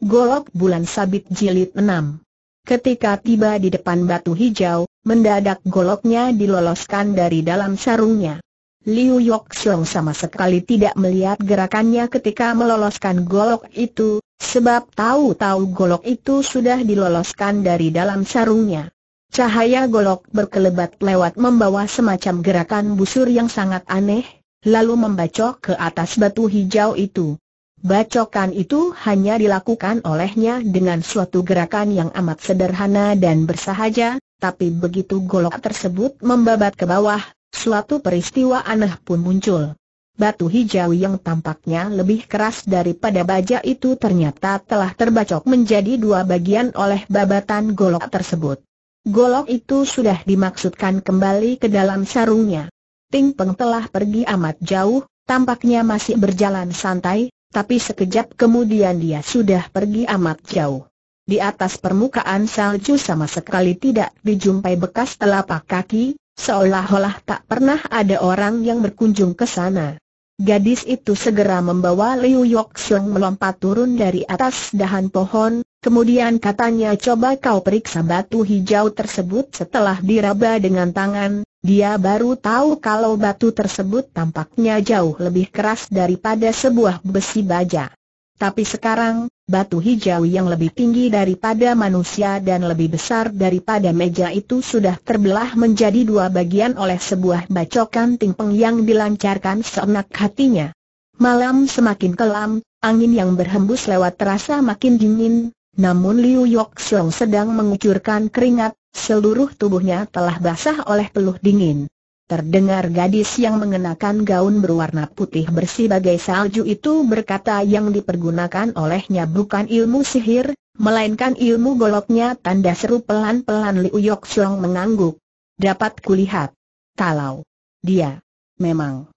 Golok Bulan Sabit Jilid 6 Ketika tiba di depan batu hijau, mendadak goloknya diloloskan dari dalam sarungnya. Liu Yok Xiong sama sekali tidak melihat gerakannya ketika meloloskan golok itu, sebab tahu-tahu golok itu sudah diloloskan dari dalam sarungnya. Cahaya golok berkelebat lewat membawa semacam gerakan busur yang sangat aneh, lalu membacok ke atas batu hijau itu. Bacokan itu hanya dilakukan olehnya dengan suatu gerakan yang amat sederhana dan bersahaja, tapi begitu golok tersebut membabat ke bawah, suatu peristiwa aneh pun muncul. Batu hijau yang tampaknya lebih keras daripada baja itu ternyata telah terbacok menjadi dua bagian oleh babatan golok tersebut. Golok itu sudah dimaksudkan kembali ke dalam sarungnya. Ting Peng telah pergi amat jauh, tampaknya masih berjalan santai, tapi sekejap kemudian dia sudah pergi amat jauh. Di atas permukaan salju sama sekali tidak dijumpai bekas telapak kaki, seolah-olah tak pernah ada orang yang berkunjung ke sana. Gadis itu segera membawa Liu Yok Sung melompat turun dari atas dahan pohon, kemudian katanya coba kau periksa batu hijau tersebut setelah diraba dengan tangan, dia baru tahu kalau batu tersebut tampaknya jauh lebih keras daripada sebuah besi baja. Tapi sekarang, batu hijau yang lebih tinggi daripada manusia dan lebih besar daripada meja itu sudah terbelah menjadi dua bagian oleh sebuah bacokan timpeng yang dilancarkan seenak hatinya. Malam semakin kelam, angin yang berhembus lewat terasa makin dingin, namun Liu Yok Song sedang mengucurkan keringat, Seluruh tubuhnya telah basah oleh peluh dingin. Terdengar gadis yang mengenakan gaun berwarna putih bersih bagai salju itu berkata yang dipergunakan olehnya bukan ilmu sihir, melainkan ilmu goloknya tanda seru pelan-pelan Liu Yok Chong mengangguk. Dapat kulihat. Kalau dia memang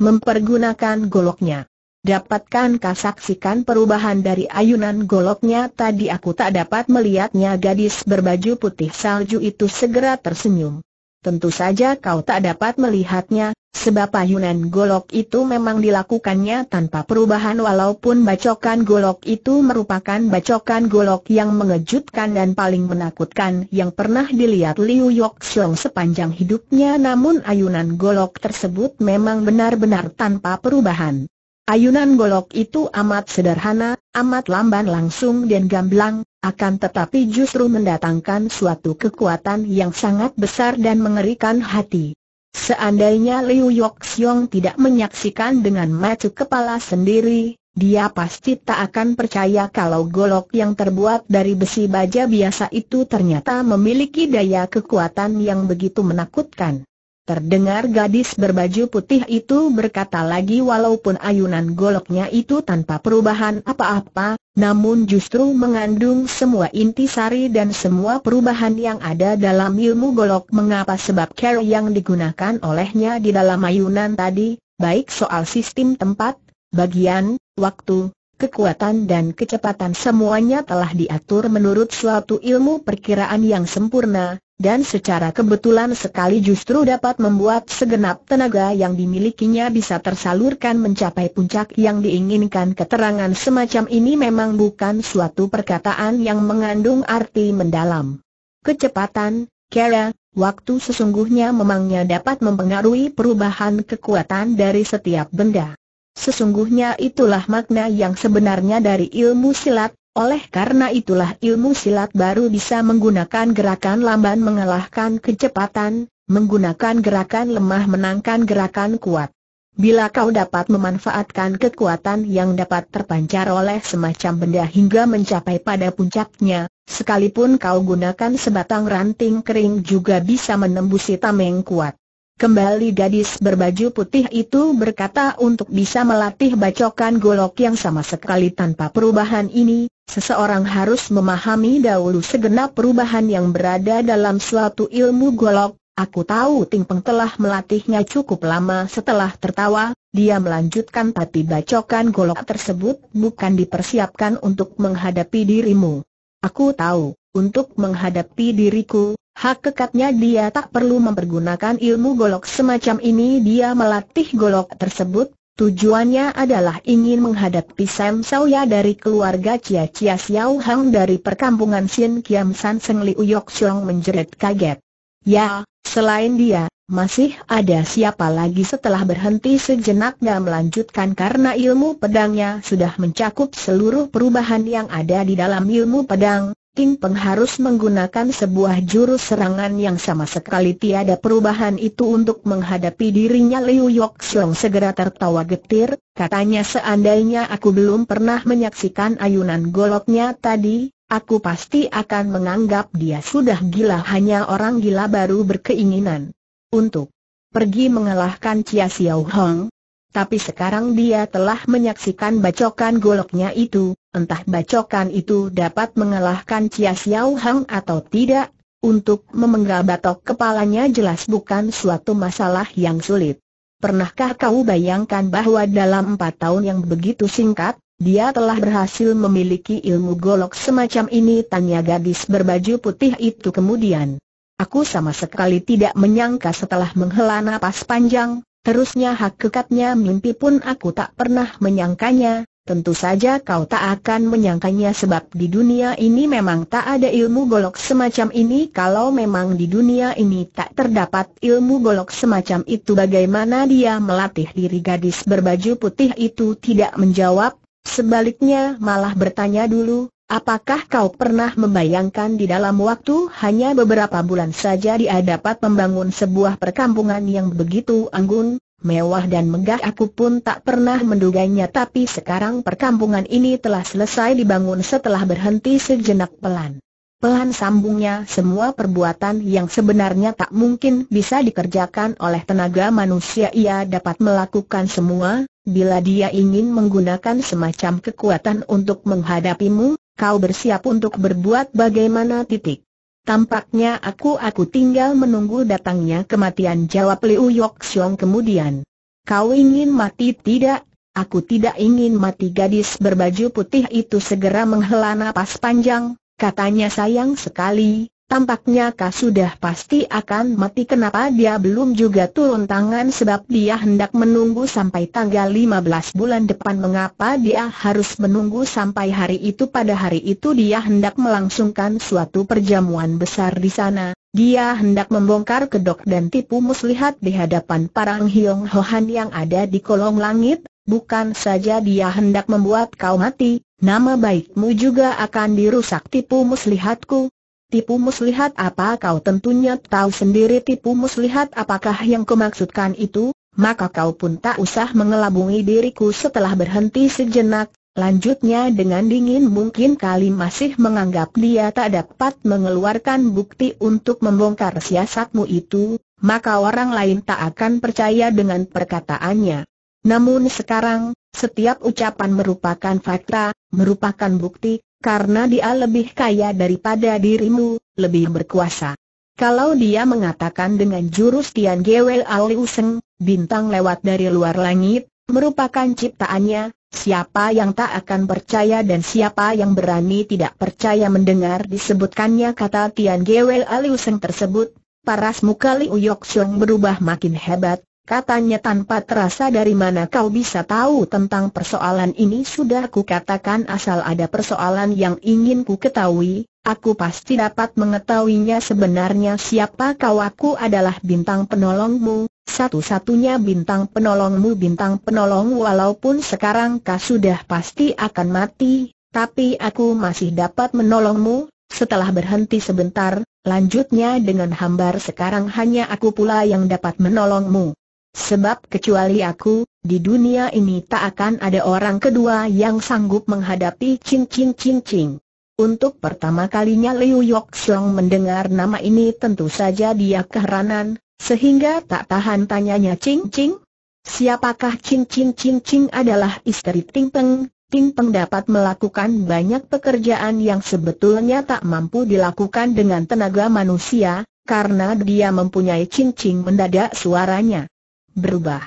mempergunakan goloknya. Dapatkan kau saksikan perubahan dari ayunan goloknya tadi aku tak dapat melihatnya gadis berbaju putih salju itu segera tersenyum. Tentu saja kau tak dapat melihatnya, sebab ayunan golok itu memang dilakukannya tanpa perubahan walaupun bacokan golok itu merupakan bacokan golok yang mengejutkan dan paling menakutkan yang pernah dilihat Liu Yok sepanjang hidupnya namun ayunan golok tersebut memang benar-benar tanpa perubahan. Ayunan golok itu amat sederhana, amat lamban langsung dan gamblang, akan tetapi justru mendatangkan suatu kekuatan yang sangat besar dan mengerikan hati. Seandainya Liu Yok tidak menyaksikan dengan mata kepala sendiri, dia pasti tak akan percaya kalau golok yang terbuat dari besi baja biasa itu ternyata memiliki daya kekuatan yang begitu menakutkan. Terdengar gadis berbaju putih itu berkata lagi walaupun ayunan goloknya itu tanpa perubahan apa-apa, namun justru mengandung semua inti sari dan semua perubahan yang ada dalam ilmu golok mengapa sebab care yang digunakan olehnya di dalam ayunan tadi, baik soal sistem tempat, bagian, waktu, kekuatan dan kecepatan semuanya telah diatur menurut suatu ilmu perkiraan yang sempurna, dan secara kebetulan sekali justru dapat membuat segenap tenaga yang dimilikinya bisa tersalurkan mencapai puncak yang diinginkan. Keterangan semacam ini memang bukan suatu perkataan yang mengandung arti mendalam. Kecepatan, kera, waktu sesungguhnya memangnya dapat mempengaruhi perubahan kekuatan dari setiap benda. Sesungguhnya itulah makna yang sebenarnya dari ilmu silat, oleh karena itulah ilmu silat baru bisa menggunakan gerakan lamban mengalahkan kecepatan, menggunakan gerakan lemah menangkan gerakan kuat. Bila kau dapat memanfaatkan kekuatan yang dapat terpancar oleh semacam benda hingga mencapai pada puncaknya, sekalipun kau gunakan sebatang ranting kering juga bisa menembusi tameng kuat. Kembali gadis berbaju putih itu berkata untuk bisa melatih bacokan golok yang sama sekali tanpa perubahan ini, seseorang harus memahami dahulu segenap perubahan yang berada dalam suatu ilmu golok. Aku tahu Ting Peng telah melatihnya cukup lama setelah tertawa, dia melanjutkan tapi bacokan golok tersebut bukan dipersiapkan untuk menghadapi dirimu. Aku tahu, untuk menghadapi diriku, Hak kekatnya dia tak perlu mempergunakan ilmu golok semacam ini dia melatih golok tersebut, tujuannya adalah ingin menghadapi Sam Sauya dari keluarga Cia Cia Xiao Hang dari perkampungan Xin Kiam San Seng Liu Yok Xiong menjerit kaget. Ya, selain dia, masih ada siapa lagi setelah berhenti sejenak dan melanjutkan karena ilmu pedangnya sudah mencakup seluruh perubahan yang ada di dalam ilmu pedang, Ting Peng harus menggunakan sebuah jurus serangan yang sama sekali tiada perubahan itu untuk menghadapi dirinya Liu Yok Xiong segera tertawa getir, katanya seandainya aku belum pernah menyaksikan ayunan goloknya tadi, aku pasti akan menganggap dia sudah gila hanya orang gila baru berkeinginan untuk pergi mengalahkan Chia Xiao Hong. Tapi sekarang dia telah menyaksikan bacokan goloknya itu, entah bacokan itu dapat mengalahkan Chia Xiao Hang atau tidak, untuk memenggal batok kepalanya jelas bukan suatu masalah yang sulit. Pernahkah kau bayangkan bahwa dalam empat tahun yang begitu singkat, dia telah berhasil memiliki ilmu golok semacam ini? Tanya gadis berbaju putih itu kemudian. Aku sama sekali tidak menyangka setelah menghela napas panjang, terusnya hak kekatnya, mimpi pun aku tak pernah menyangkanya, Tentu saja kau tak akan menyangkanya sebab di dunia ini memang tak ada ilmu golok semacam ini Kalau memang di dunia ini tak terdapat ilmu golok semacam itu Bagaimana dia melatih diri gadis berbaju putih itu tidak menjawab Sebaliknya malah bertanya dulu Apakah kau pernah membayangkan di dalam waktu hanya beberapa bulan saja dia dapat membangun sebuah perkampungan yang begitu anggun Mewah dan megah aku pun tak pernah menduganya tapi sekarang perkampungan ini telah selesai dibangun setelah berhenti sejenak pelan. Pelan sambungnya semua perbuatan yang sebenarnya tak mungkin bisa dikerjakan oleh tenaga manusia ia dapat melakukan semua, bila dia ingin menggunakan semacam kekuatan untuk menghadapimu, kau bersiap untuk berbuat bagaimana titik. Tampaknya aku-aku tinggal menunggu datangnya kematian jawab Liu Yok Xiong kemudian. Kau ingin mati tidak? Aku tidak ingin mati gadis berbaju putih itu segera menghela napas panjang, katanya sayang sekali, Tampaknya kau sudah pasti akan mati kenapa dia belum juga turun tangan sebab dia hendak menunggu sampai tanggal 15 bulan depan mengapa dia harus menunggu sampai hari itu pada hari itu dia hendak melangsungkan suatu perjamuan besar di sana dia hendak membongkar kedok dan tipu muslihat di hadapan parang Hyong Hohan yang ada di kolong langit Bukan saja dia hendak membuat kau mati, nama baikmu juga akan dirusak tipu muslihatku, Tipu muslihat apa kau tentunya tahu sendiri tipu muslihat apakah yang kumaksudkan itu, maka kau pun tak usah mengelabui diriku setelah berhenti sejenak, lanjutnya dengan dingin mungkin kali masih menganggap dia tak dapat mengeluarkan bukti untuk membongkar siasatmu itu, maka orang lain tak akan percaya dengan perkataannya. Namun sekarang, setiap ucapan merupakan fakta, merupakan bukti, karena dia lebih kaya daripada dirimu, lebih berkuasa. Kalau dia mengatakan dengan jurus Tian Gwe Aliu Seng, bintang lewat dari luar langit, merupakan ciptaannya, siapa yang tak akan percaya dan siapa yang berani tidak percaya mendengar disebutkannya kata Tian Gwe Aliu Seng tersebut, paras muka Liu Yok berubah makin hebat, Katanya tanpa terasa dari mana kau bisa tahu tentang persoalan ini sudah ku katakan asal ada persoalan yang ingin ku ketahui, aku pasti dapat mengetahuinya sebenarnya siapa kau aku adalah bintang penolongmu, satu-satunya bintang penolongmu bintang penolong walaupun sekarang kau sudah pasti akan mati, tapi aku masih dapat menolongmu, setelah berhenti sebentar, lanjutnya dengan hambar sekarang hanya aku pula yang dapat menolongmu. Sebab kecuali aku, di dunia ini tak akan ada orang kedua yang sanggup menghadapi Ching Ching Ching Ching. Untuk pertama kalinya Liu Yok Song mendengar nama ini tentu saja dia keheranan, sehingga tak tahan tanyanya Ching Ching. Siapakah Ching Ching Ching Ching adalah istri Ting Peng? Ting Peng dapat melakukan banyak pekerjaan yang sebetulnya tak mampu dilakukan dengan tenaga manusia, karena dia mempunyai cincin mendadak suaranya berubah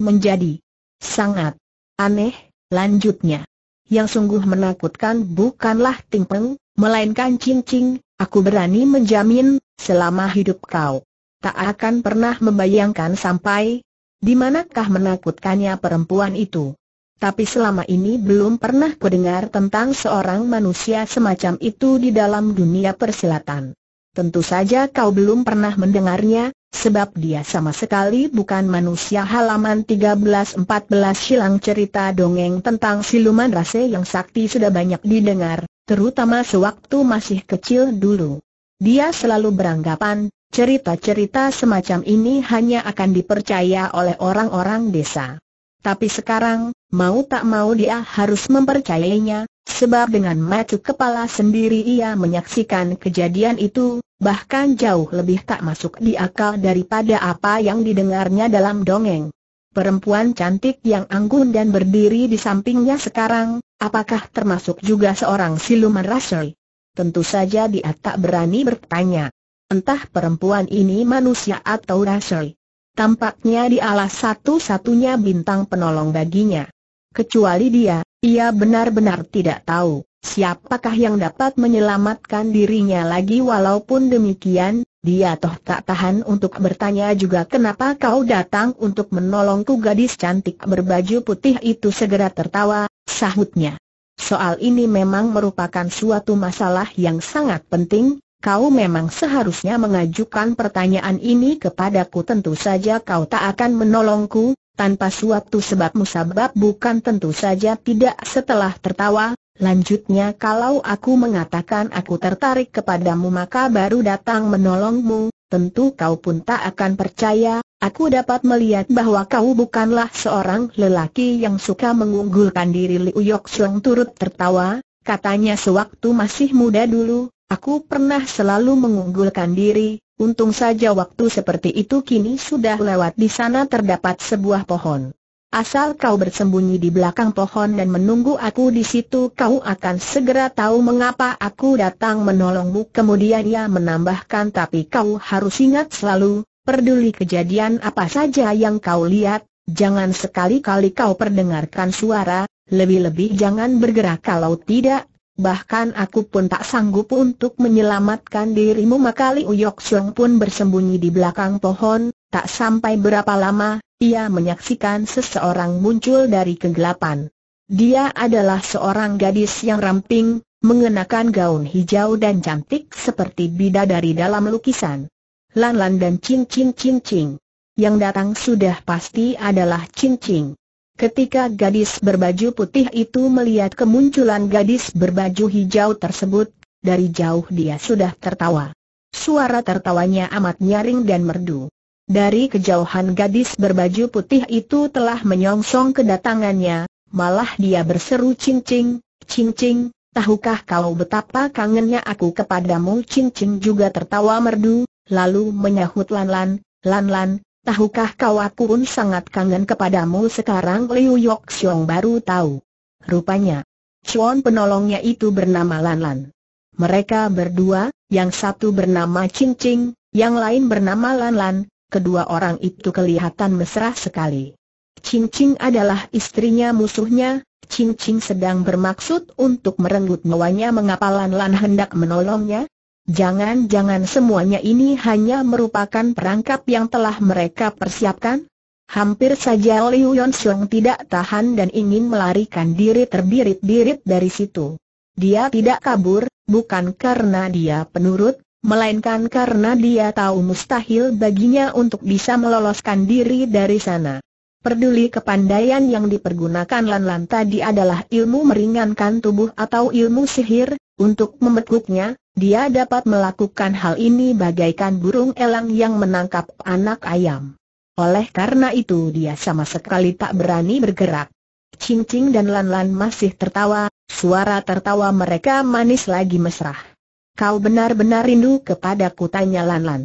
menjadi sangat aneh, lanjutnya. Yang sungguh menakutkan bukanlah Tingpeng, melainkan cincing. aku berani menjamin, selama hidup kau. Tak akan pernah membayangkan sampai, di manakah menakutkannya perempuan itu. Tapi selama ini belum pernah kudengar tentang seorang manusia semacam itu di dalam dunia persilatan. Tentu saja kau belum pernah mendengarnya, Sebab dia sama sekali bukan manusia halaman 13-14 silang cerita dongeng tentang siluman rase yang sakti sudah banyak didengar, terutama sewaktu masih kecil dulu. Dia selalu beranggapan, cerita-cerita semacam ini hanya akan dipercaya oleh orang-orang desa. Tapi sekarang, mau tak mau dia harus mempercayainya, sebab dengan mata kepala sendiri ia menyaksikan kejadian itu, bahkan jauh lebih tak masuk di akal daripada apa yang didengarnya dalam dongeng. Perempuan cantik yang anggun dan berdiri di sampingnya sekarang, apakah termasuk juga seorang siluman rasul? Tentu saja dia tak berani bertanya. Entah perempuan ini manusia atau rasul. Tampaknya dialah satu-satunya bintang penolong baginya. Kecuali dia, ia benar-benar tidak tahu siapakah yang dapat menyelamatkan dirinya lagi walaupun demikian, dia toh tak tahan untuk bertanya juga kenapa kau datang untuk menolongku gadis cantik berbaju putih itu segera tertawa, sahutnya. Soal ini memang merupakan suatu masalah yang sangat penting, kau memang seharusnya mengajukan pertanyaan ini kepadaku tentu saja kau tak akan menolongku, tanpa suatu sebab musabab bukan tentu saja tidak setelah tertawa, lanjutnya kalau aku mengatakan aku tertarik kepadamu maka baru datang menolongmu, tentu kau pun tak akan percaya, Aku dapat melihat bahwa kau bukanlah seorang lelaki yang suka mengunggulkan diri Liu Yok turut tertawa, katanya sewaktu masih muda dulu, Aku pernah selalu mengunggulkan diri, untung saja waktu seperti itu kini sudah lewat di sana terdapat sebuah pohon. Asal kau bersembunyi di belakang pohon dan menunggu aku di situ kau akan segera tahu mengapa aku datang menolongmu. Kemudian ia menambahkan tapi kau harus ingat selalu, peduli kejadian apa saja yang kau lihat, jangan sekali-kali kau perdengarkan suara, lebih-lebih jangan bergerak kalau tidak Bahkan aku pun tak sanggup untuk menyelamatkan dirimu maka Liu Yok pun bersembunyi di belakang pohon, tak sampai berapa lama, ia menyaksikan seseorang muncul dari kegelapan. Dia adalah seorang gadis yang ramping, mengenakan gaun hijau dan cantik seperti bidadari dalam lukisan. Lan Lan dan Cing Cing Cing Cing. Yang datang sudah pasti adalah Cing Cing. Ketika gadis berbaju putih itu melihat kemunculan gadis berbaju hijau tersebut, dari jauh dia sudah tertawa. Suara tertawanya amat nyaring dan merdu. Dari kejauhan gadis berbaju putih itu telah menyongsong kedatangannya, malah dia berseru cincing, cincing, tahukah kau betapa kangennya aku kepadamu cincing juga tertawa merdu, lalu menyahut lan-lan, lan-lan, Tahukah kau aku pun sangat kangen kepadamu sekarang Liu Yok Xiong baru tahu. Rupanya, Chuan penolongnya itu bernama Lan Lan. Mereka berdua, yang satu bernama Ching Ching, yang lain bernama Lan Lan, kedua orang itu kelihatan mesra sekali. Ching Ching adalah istrinya musuhnya, Ching Ching sedang bermaksud untuk merenggut nyawanya mengapa Lan Lan hendak menolongnya, Jangan-jangan semuanya ini hanya merupakan perangkap yang telah mereka persiapkan? Hampir saja Liu Yongsheng tidak tahan dan ingin melarikan diri terbirit-birit dari situ. Dia tidak kabur, bukan karena dia penurut, melainkan karena dia tahu mustahil baginya untuk bisa meloloskan diri dari sana. Perduli kepandaian yang dipergunakan Lan Lan tadi adalah ilmu meringankan tubuh atau ilmu sihir, untuk membekuknya, dia dapat melakukan hal ini bagaikan burung elang yang menangkap anak ayam. Oleh karena itu dia sama sekali tak berani bergerak. Cing Cing dan Lan Lan masih tertawa, suara tertawa mereka manis lagi mesra. Kau benar-benar rindu kepadaku tanya Lan Lan.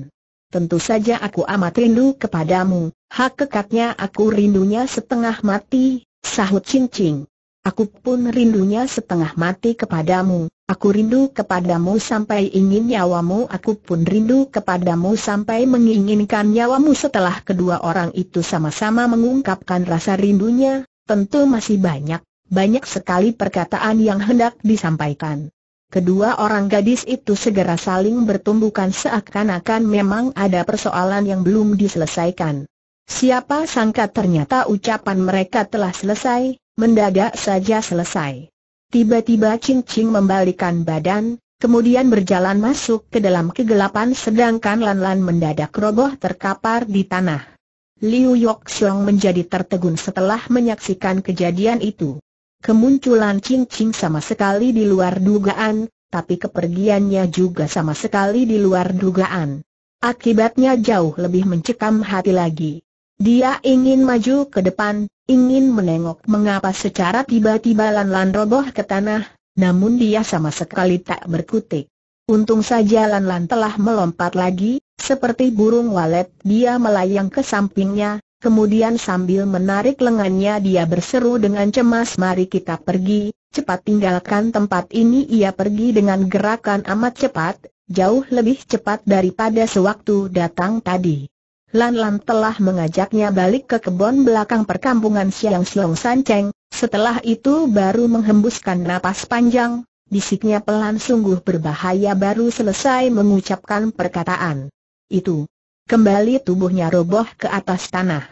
Tentu saja aku amat rindu kepadamu, hak kekatnya. aku rindunya setengah mati, sahut Cing Cing. Aku pun rindunya setengah mati kepadamu, Aku rindu kepadamu sampai ingin nyawamu Aku pun rindu kepadamu sampai menginginkan nyawamu Setelah kedua orang itu sama-sama mengungkapkan rasa rindunya Tentu masih banyak, banyak sekali perkataan yang hendak disampaikan Kedua orang gadis itu segera saling bertumbukan seakan-akan memang ada persoalan yang belum diselesaikan Siapa sangka ternyata ucapan mereka telah selesai, mendadak saja selesai Tiba-tiba Ching Ching membalikan badan, kemudian berjalan masuk ke dalam kegelapan sedangkan Lan Lan mendadak roboh terkapar di tanah. Liu Yok Xiong menjadi tertegun setelah menyaksikan kejadian itu. Kemunculan Ching Ching sama sekali di luar dugaan, tapi kepergiannya juga sama sekali di luar dugaan. Akibatnya jauh lebih mencekam hati lagi. Dia ingin maju ke depan, ingin menengok mengapa secara tiba-tiba lan roboh ke tanah, namun dia sama sekali tak berkutik. Untung saja lan telah melompat lagi, seperti burung walet dia melayang ke sampingnya, kemudian sambil menarik lengannya dia berseru dengan cemas mari kita pergi, cepat tinggalkan tempat ini ia pergi dengan gerakan amat cepat, jauh lebih cepat daripada sewaktu datang tadi. Lan Lan telah mengajaknya balik ke kebun belakang perkampungan Siang Siong Sanceng, setelah itu baru menghembuskan napas panjang, bisiknya pelan sungguh berbahaya baru selesai mengucapkan perkataan. Itu. Kembali tubuhnya roboh ke atas tanah.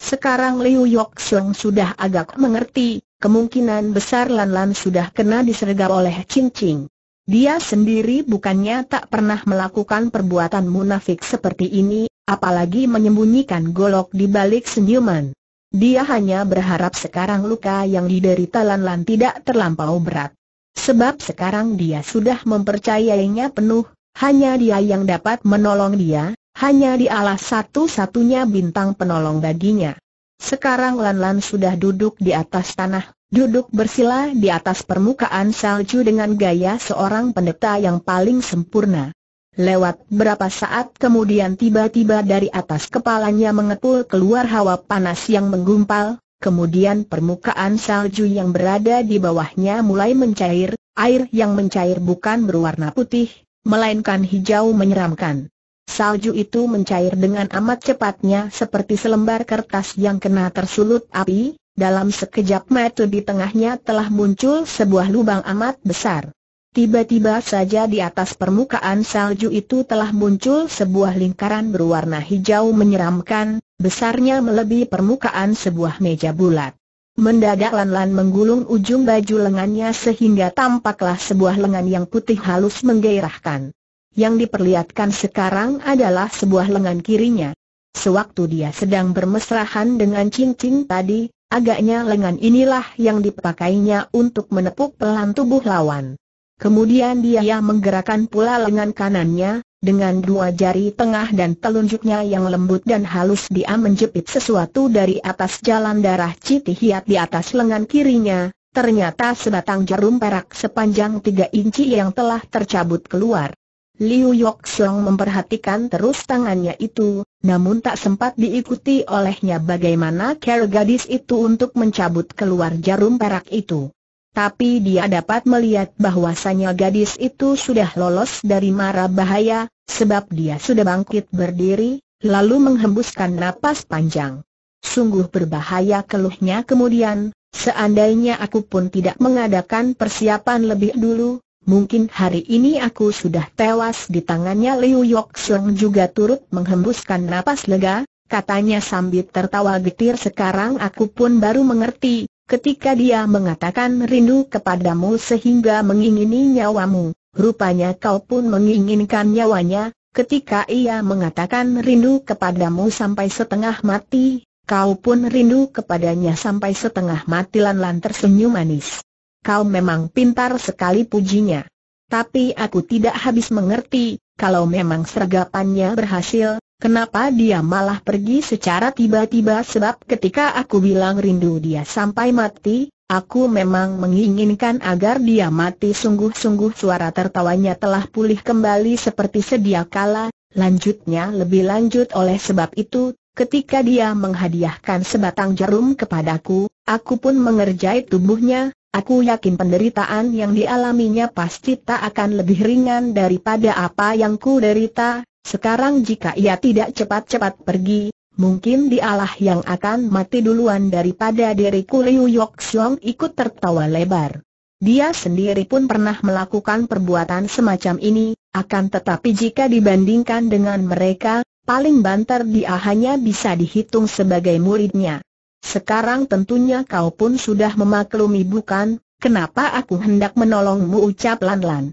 Sekarang Liu Yok sudah agak mengerti, kemungkinan besar Lan Lan sudah kena disergap oleh Ching Ching. Dia sendiri bukannya tak pernah melakukan perbuatan munafik seperti ini, apalagi menyembunyikan golok di balik senyuman. Dia hanya berharap sekarang luka yang diderita Lan Lan tidak terlampau berat. Sebab sekarang dia sudah mempercayainya penuh, hanya dia yang dapat menolong dia, hanya dialah satu-satunya bintang penolong baginya. Sekarang Lan Lan sudah duduk di atas tanah, duduk bersila di atas permukaan salju dengan gaya seorang pendeta yang paling sempurna. Lewat berapa saat kemudian tiba-tiba dari atas kepalanya mengepul keluar hawa panas yang menggumpal, kemudian permukaan salju yang berada di bawahnya mulai mencair, air yang mencair bukan berwarna putih, melainkan hijau menyeramkan. Salju itu mencair dengan amat cepatnya seperti selembar kertas yang kena tersulut api, dalam sekejap mata di tengahnya telah muncul sebuah lubang amat besar. Tiba-tiba saja di atas permukaan salju itu telah muncul sebuah lingkaran berwarna hijau menyeramkan, besarnya melebihi permukaan sebuah meja bulat. Mendadak Lan Lan menggulung ujung baju lengannya sehingga tampaklah sebuah lengan yang putih halus menggairahkan. Yang diperlihatkan sekarang adalah sebuah lengan kirinya. Sewaktu dia sedang bermesrahan dengan cincin tadi, agaknya lengan inilah yang dipakainya untuk menepuk pelan tubuh lawan. Kemudian dia menggerakkan pula lengan kanannya, dengan dua jari tengah dan telunjuknya yang lembut dan halus dia menjepit sesuatu dari atas jalan darah Citi Hiat di atas lengan kirinya, ternyata sebatang jarum perak sepanjang tiga inci yang telah tercabut keluar. Liu Yok Song memperhatikan terus tangannya itu, namun tak sempat diikuti olehnya bagaimana cara gadis itu untuk mencabut keluar jarum perak itu tapi dia dapat melihat bahwasannya gadis itu sudah lolos dari mara bahaya, sebab dia sudah bangkit berdiri, lalu menghembuskan napas panjang. Sungguh berbahaya keluhnya kemudian, seandainya aku pun tidak mengadakan persiapan lebih dulu, mungkin hari ini aku sudah tewas di tangannya Liu Yok Sung juga turut menghembuskan napas lega, katanya sambil tertawa getir sekarang aku pun baru mengerti, Ketika dia mengatakan rindu kepadamu sehingga mengingini nyawamu, rupanya kau pun menginginkan nyawanya, ketika ia mengatakan rindu kepadamu sampai setengah mati, kau pun rindu kepadanya sampai setengah mati lan-lan tersenyum manis. Kau memang pintar sekali pujinya. Tapi aku tidak habis mengerti, kalau memang sergapannya berhasil, Kenapa dia malah pergi secara tiba-tiba sebab ketika aku bilang rindu dia sampai mati, aku memang menginginkan agar dia mati sungguh-sungguh suara tertawanya telah pulih kembali seperti sedia kala, lanjutnya lebih lanjut oleh sebab itu, ketika dia menghadiahkan sebatang jarum kepadaku, aku pun mengerjai tubuhnya, Aku yakin penderitaan yang dialaminya pasti tak akan lebih ringan daripada apa yang ku derita, sekarang jika ia tidak cepat-cepat pergi, mungkin dialah yang akan mati duluan daripada diriku Liu Yok Xiong ikut tertawa lebar. Dia sendiri pun pernah melakukan perbuatan semacam ini, akan tetapi jika dibandingkan dengan mereka, paling banter dia hanya bisa dihitung sebagai muridnya. Sekarang tentunya kau pun sudah memaklumi bukan, kenapa aku hendak menolongmu ucap Lan Lan.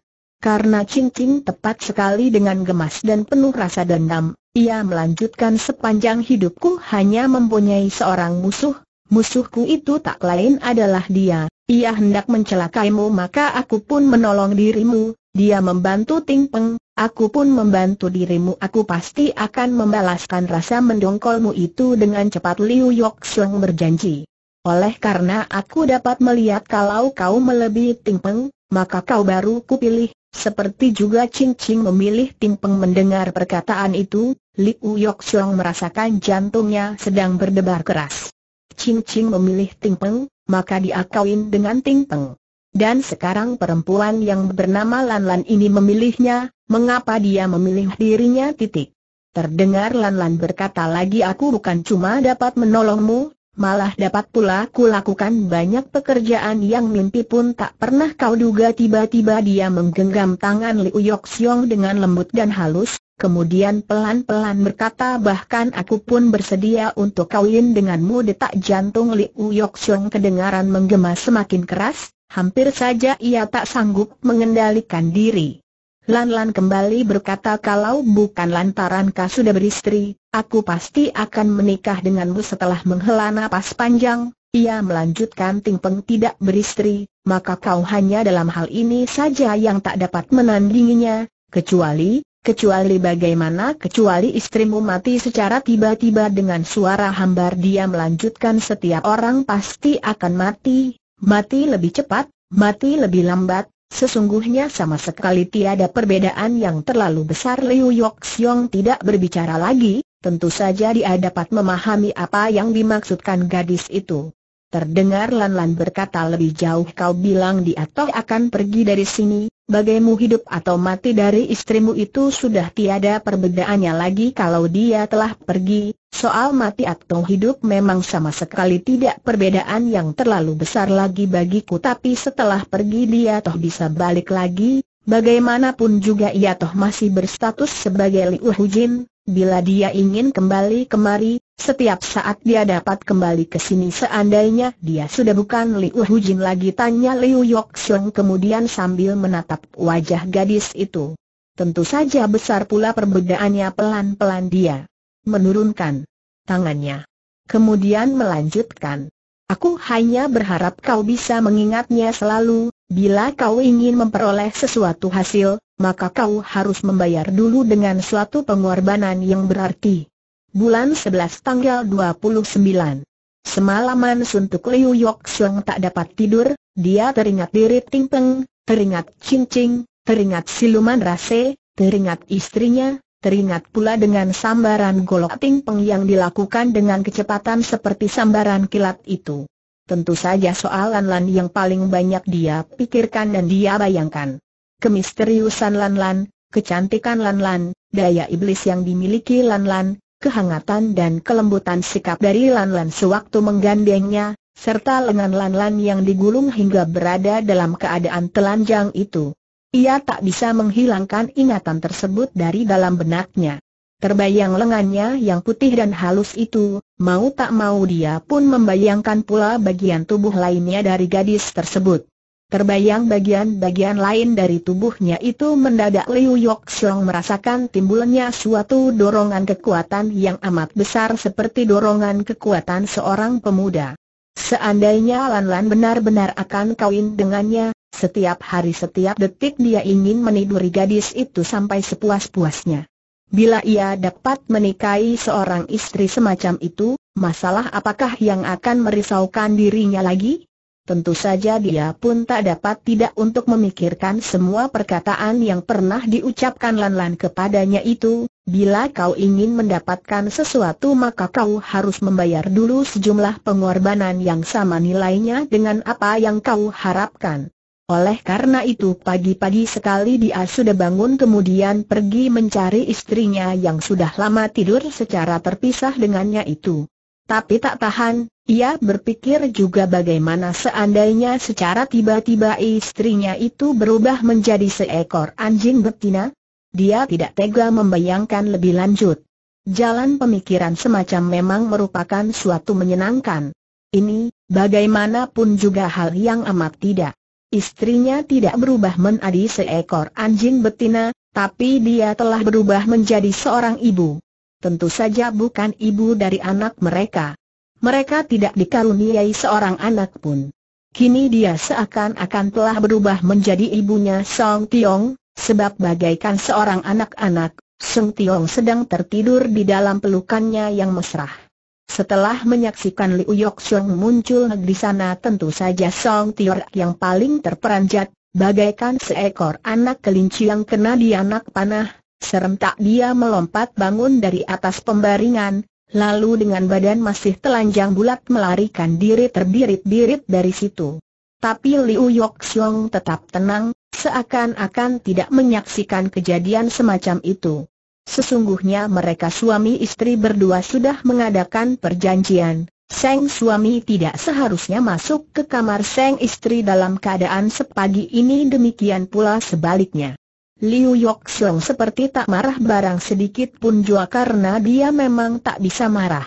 Karena Cingking tepat sekali dengan gemas dan penuh rasa dendam, ia melanjutkan sepanjang hidupku hanya mempunyai seorang musuh, musuhku itu tak lain adalah dia, ia hendak mencelakaimu maka aku pun menolong dirimu, dia membantu Ting Peng, aku pun membantu dirimu aku pasti akan membalaskan rasa mendongkolmu itu dengan cepat Liu Yok berjanji. Oleh karena aku dapat melihat kalau kau melebihi Ting Peng, maka kau baru kupilih, seperti juga Ching Ching memilih Ting mendengar perkataan itu, Liu Yok merasakan jantungnya sedang berdebar keras. Ching Ching memilih Ting maka dia kawin dengan Ting Dan sekarang perempuan yang bernama Lan Lan ini memilihnya, mengapa dia memilih dirinya titik. Terdengar Lan Lan berkata lagi aku bukan cuma dapat menolongmu, Malah dapat pula kulakukan banyak pekerjaan yang mimpi pun tak pernah kau duga tiba-tiba dia menggenggam tangan Liu Yok Siong dengan lembut dan halus, kemudian pelan-pelan berkata bahkan aku pun bersedia untuk kawin denganmu detak jantung Liu Yok Siong kedengaran menggema semakin keras, hampir saja ia tak sanggup mengendalikan diri. Lan-Lan kembali berkata kalau bukan lantaran kau sudah beristri, aku pasti akan menikah denganmu setelah menghela nafas panjang, ia melanjutkan Ting Peng tidak beristri, maka kau hanya dalam hal ini saja yang tak dapat menandinginya, kecuali, kecuali bagaimana kecuali istrimu mati secara tiba-tiba dengan suara hambar dia melanjutkan setiap orang pasti akan mati, mati lebih cepat, mati lebih lambat, Sesungguhnya sama sekali tiada perbedaan yang terlalu besar Liu Yok Xiong tidak berbicara lagi, tentu saja dia dapat memahami apa yang dimaksudkan gadis itu. Terdengar Lan Lan berkata lebih jauh kau bilang dia toh akan pergi dari sini, Bagaimu hidup atau mati dari istrimu itu sudah tiada perbedaannya lagi kalau dia telah pergi, soal mati atau hidup memang sama sekali tidak perbedaan yang terlalu besar lagi bagiku tapi setelah pergi dia toh bisa balik lagi, bagaimanapun juga ia toh masih berstatus sebagai Liu Hujin, bila dia ingin kembali kemari, setiap saat dia dapat kembali ke sini seandainya dia sudah bukan Liu Hu Jin lagi tanya Liu Yok Xiong kemudian sambil menatap wajah gadis itu. Tentu saja besar pula perbedaannya pelan-pelan dia menurunkan tangannya. Kemudian melanjutkan. Aku hanya berharap kau bisa mengingatnya selalu, bila kau ingin memperoleh sesuatu hasil, maka kau harus membayar dulu dengan suatu pengorbanan yang berarti bulan 11 tanggal 29. Semalaman suntuk Liu Yok Seng tak dapat tidur, dia teringat diri Ting Peng, teringat cincing, Ching, teringat siluman rase, teringat istrinya, teringat pula dengan sambaran golok Ting Peng yang dilakukan dengan kecepatan seperti sambaran kilat itu. Tentu saja soal Lan Lan yang paling banyak dia pikirkan dan dia bayangkan. Kemisteriusan Lan Lan, kecantikan Lan Lan, daya iblis yang dimiliki Lan Lan, kehangatan dan kelembutan sikap dari Lan Lan sewaktu menggandengnya, serta lengan Lan Lan yang digulung hingga berada dalam keadaan telanjang itu. Ia tak bisa menghilangkan ingatan tersebut dari dalam benaknya. Terbayang lengannya yang putih dan halus itu, mau tak mau dia pun membayangkan pula bagian tubuh lainnya dari gadis tersebut. Terbayang bagian-bagian lain dari tubuhnya itu mendadak Liu Yok Song merasakan timbulnya suatu dorongan kekuatan yang amat besar seperti dorongan kekuatan seorang pemuda. Seandainya Lan Lan benar-benar akan kawin dengannya, setiap hari setiap detik dia ingin meniduri gadis itu sampai sepuas-puasnya. Bila ia dapat menikahi seorang istri semacam itu, masalah apakah yang akan merisaukan dirinya lagi? Tentu saja dia pun tak dapat tidak untuk memikirkan semua perkataan yang pernah diucapkan Lan-Lan kepadanya itu, bila kau ingin mendapatkan sesuatu maka kau harus membayar dulu sejumlah pengorbanan yang sama nilainya dengan apa yang kau harapkan. Oleh karena itu pagi-pagi sekali dia sudah bangun kemudian pergi mencari istrinya yang sudah lama tidur secara terpisah dengannya itu. Tapi tak tahan, ia berpikir juga bagaimana seandainya secara tiba-tiba istrinya itu berubah menjadi seekor anjing betina? Dia tidak tega membayangkan lebih lanjut. Jalan pemikiran semacam memang merupakan suatu menyenangkan. Ini, bagaimanapun juga hal yang amat tidak. Istrinya tidak berubah menjadi seekor anjing betina, tapi dia telah berubah menjadi seorang ibu. Tentu saja bukan ibu dari anak mereka mereka tidak dikaruniai seorang anak pun. Kini dia seakan-akan telah berubah menjadi ibunya Song Tiong, sebab bagaikan seorang anak-anak, Song Tiong sedang tertidur di dalam pelukannya yang mesra. Setelah menyaksikan Liu Yok Song muncul di sana tentu saja Song Tiong yang paling terperanjat, bagaikan seekor anak kelinci yang kena di anak panah, serentak dia melompat bangun dari atas pembaringan, lalu dengan badan masih telanjang bulat melarikan diri terbirit-birit dari situ. Tapi Liu Yok tetap tenang, seakan-akan tidak menyaksikan kejadian semacam itu. Sesungguhnya mereka suami istri berdua sudah mengadakan perjanjian, Seng suami tidak seharusnya masuk ke kamar Seng istri dalam keadaan sepagi ini demikian pula sebaliknya. Liu Yok Song seperti tak marah barang sedikit pun jua karena dia memang tak bisa marah.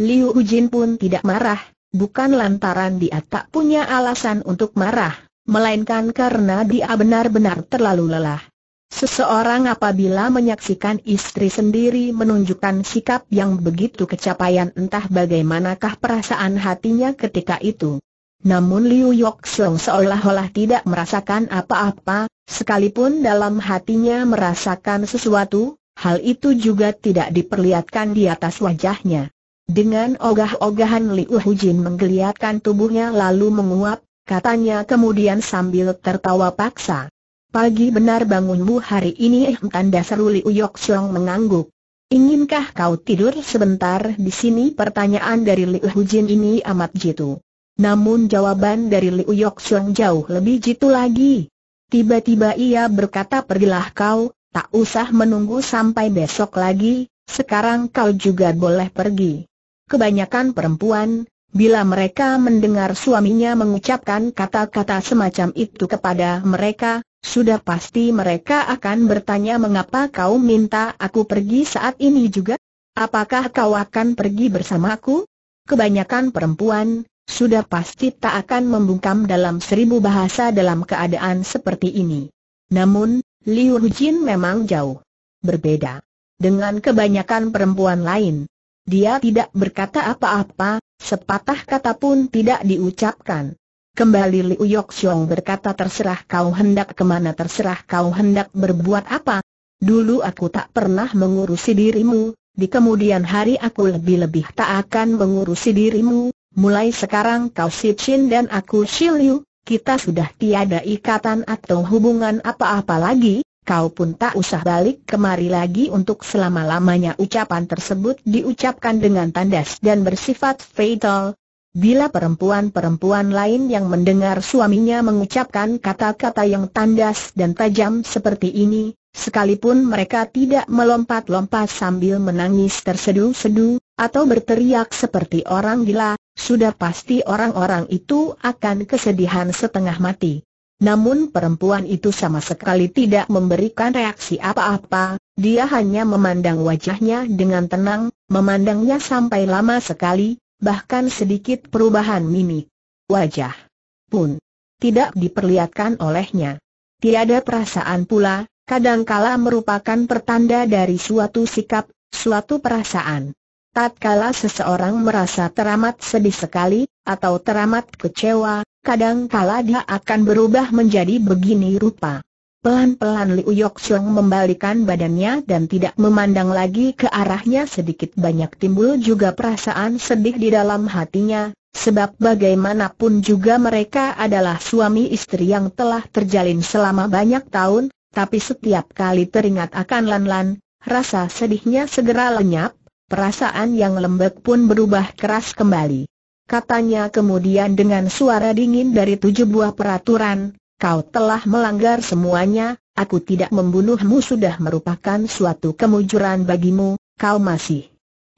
Liu Ujin pun tidak marah, bukan lantaran dia tak punya alasan untuk marah, melainkan karena dia benar-benar terlalu lelah. Seseorang apabila menyaksikan istri sendiri menunjukkan sikap yang begitu kecapaian entah bagaimanakah perasaan hatinya ketika itu. Namun Liu Yok Song seolah-olah tidak merasakan apa-apa, Sekalipun dalam hatinya merasakan sesuatu, hal itu juga tidak diperlihatkan di atas wajahnya. Dengan ogah-ogahan Liu Hujin menggeliatkan tubuhnya lalu menguap, katanya kemudian sambil tertawa paksa. Pagi benar bangunmu hari ini eh tanda seru Liu Yok Siong mengangguk. Inginkah kau tidur sebentar di sini? Pertanyaan dari Liu Hujin ini amat jitu. Namun jawaban dari Liu Yok Siong jauh lebih jitu lagi. Tiba-tiba ia berkata pergilah kau, tak usah menunggu sampai besok lagi, sekarang kau juga boleh pergi. Kebanyakan perempuan, bila mereka mendengar suaminya mengucapkan kata-kata semacam itu kepada mereka, sudah pasti mereka akan bertanya mengapa kau minta aku pergi saat ini juga? Apakah kau akan pergi bersamaku? Kebanyakan perempuan, sudah pasti tak akan membungkam dalam seribu bahasa dalam keadaan seperti ini. Namun, Liu Jin memang jauh berbeda dengan kebanyakan perempuan lain. Dia tidak berkata apa-apa, sepatah kata pun tidak diucapkan. Kembali Liu Yoxiong berkata terserah kau hendak kemana terserah kau hendak berbuat apa. Dulu aku tak pernah mengurusi dirimu, di kemudian hari aku lebih-lebih tak akan mengurusi dirimu, mulai sekarang kau Si Chin dan aku Si Liu, kita sudah tiada ikatan atau hubungan apa-apa lagi, kau pun tak usah balik kemari lagi untuk selama-lamanya ucapan tersebut diucapkan dengan tandas dan bersifat fatal. Bila perempuan-perempuan lain yang mendengar suaminya mengucapkan kata-kata yang tandas dan tajam seperti ini, sekalipun mereka tidak melompat-lompat sambil menangis terseduh seduh atau berteriak seperti orang gila, sudah pasti orang-orang itu akan kesedihan setengah mati. Namun perempuan itu sama sekali tidak memberikan reaksi apa-apa, dia hanya memandang wajahnya dengan tenang, memandangnya sampai lama sekali, bahkan sedikit perubahan mimik. Wajah pun tidak diperlihatkan olehnya. Tiada perasaan pula, kadangkala merupakan pertanda dari suatu sikap, suatu perasaan. Tatkala seseorang merasa teramat sedih sekali, atau teramat kecewa, kadangkala dia akan berubah menjadi begini rupa. Pelan-pelan Liu Yoxiong membalikan badannya dan tidak memandang lagi ke arahnya sedikit banyak timbul juga perasaan sedih di dalam hatinya, sebab bagaimanapun juga mereka adalah suami istri yang telah terjalin selama banyak tahun, tapi setiap kali teringat akan Lan Lan, rasa sedihnya segera lenyap, perasaan yang lembek pun berubah keras kembali. Katanya kemudian dengan suara dingin dari tujuh buah peraturan, kau telah melanggar semuanya, aku tidak membunuhmu sudah merupakan suatu kemujuran bagimu, kau masih.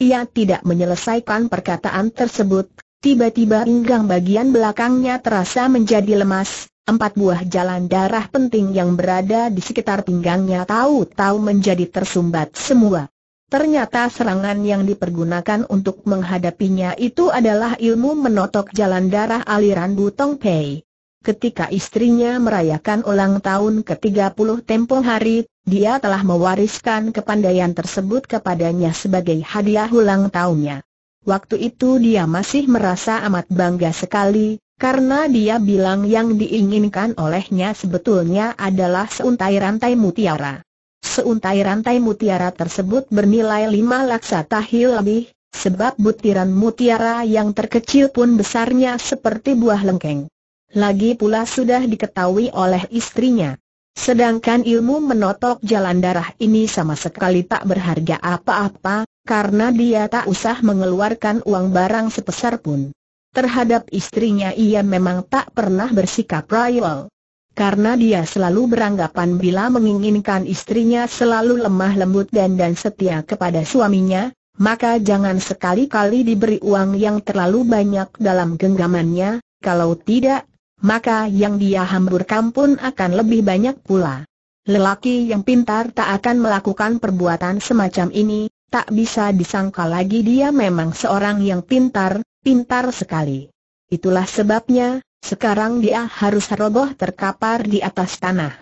Ia tidak menyelesaikan perkataan tersebut, tiba-tiba pinggang bagian belakangnya terasa menjadi lemas, empat buah jalan darah penting yang berada di sekitar pinggangnya tahu-tahu menjadi tersumbat semua. Ternyata serangan yang dipergunakan untuk menghadapinya itu adalah ilmu menotok jalan darah aliran Butong Pei. Ketika istrinya merayakan ulang tahun ke-30 tempo hari, dia telah mewariskan kepandaian tersebut kepadanya sebagai hadiah ulang tahunnya. Waktu itu dia masih merasa amat bangga sekali, karena dia bilang yang diinginkan olehnya sebetulnya adalah seuntai rantai mutiara. Seuntai rantai mutiara tersebut bernilai lima laksa tahil lebih, sebab butiran mutiara yang terkecil pun besarnya seperti buah lengkeng. Lagi pula sudah diketahui oleh istrinya. Sedangkan ilmu menotok jalan darah ini sama sekali tak berharga apa-apa, karena dia tak usah mengeluarkan uang barang sebesar pun. Terhadap istrinya ia memang tak pernah bersikap royal. Karena dia selalu beranggapan bila menginginkan istrinya selalu lemah lembut dan dan setia kepada suaminya, maka jangan sekali-kali diberi uang yang terlalu banyak dalam genggamannya, kalau tidak, maka yang dia hamburkan pun akan lebih banyak pula. Lelaki yang pintar tak akan melakukan perbuatan semacam ini, tak bisa disangka lagi dia memang seorang yang pintar, pintar sekali. Itulah sebabnya, sekarang dia harus roboh terkapar di atas tanah.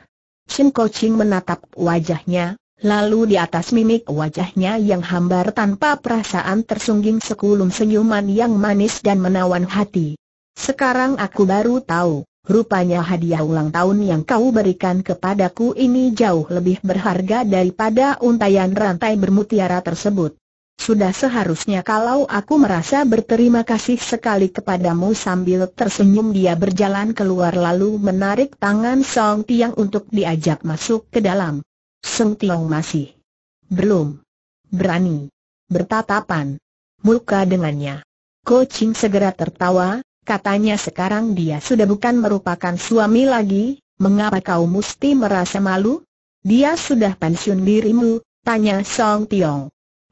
Shin Koching menatap wajahnya, lalu di atas mimik wajahnya yang hambar tanpa perasaan tersungging sekulum senyuman yang manis dan menawan hati. Sekarang aku baru tahu, rupanya hadiah ulang tahun yang kau berikan kepadaku ini jauh lebih berharga daripada untayan rantai bermutiara tersebut. Sudah seharusnya kalau aku merasa berterima kasih sekali kepadamu sambil tersenyum dia berjalan keluar lalu menarik tangan Song Tiang untuk diajak masuk ke dalam. Song Tiang masih belum berani bertatapan muka dengannya. Kucing segera tertawa, katanya sekarang dia sudah bukan merupakan suami lagi, mengapa kau mesti merasa malu? Dia sudah pensiun dirimu, tanya Song Tiang.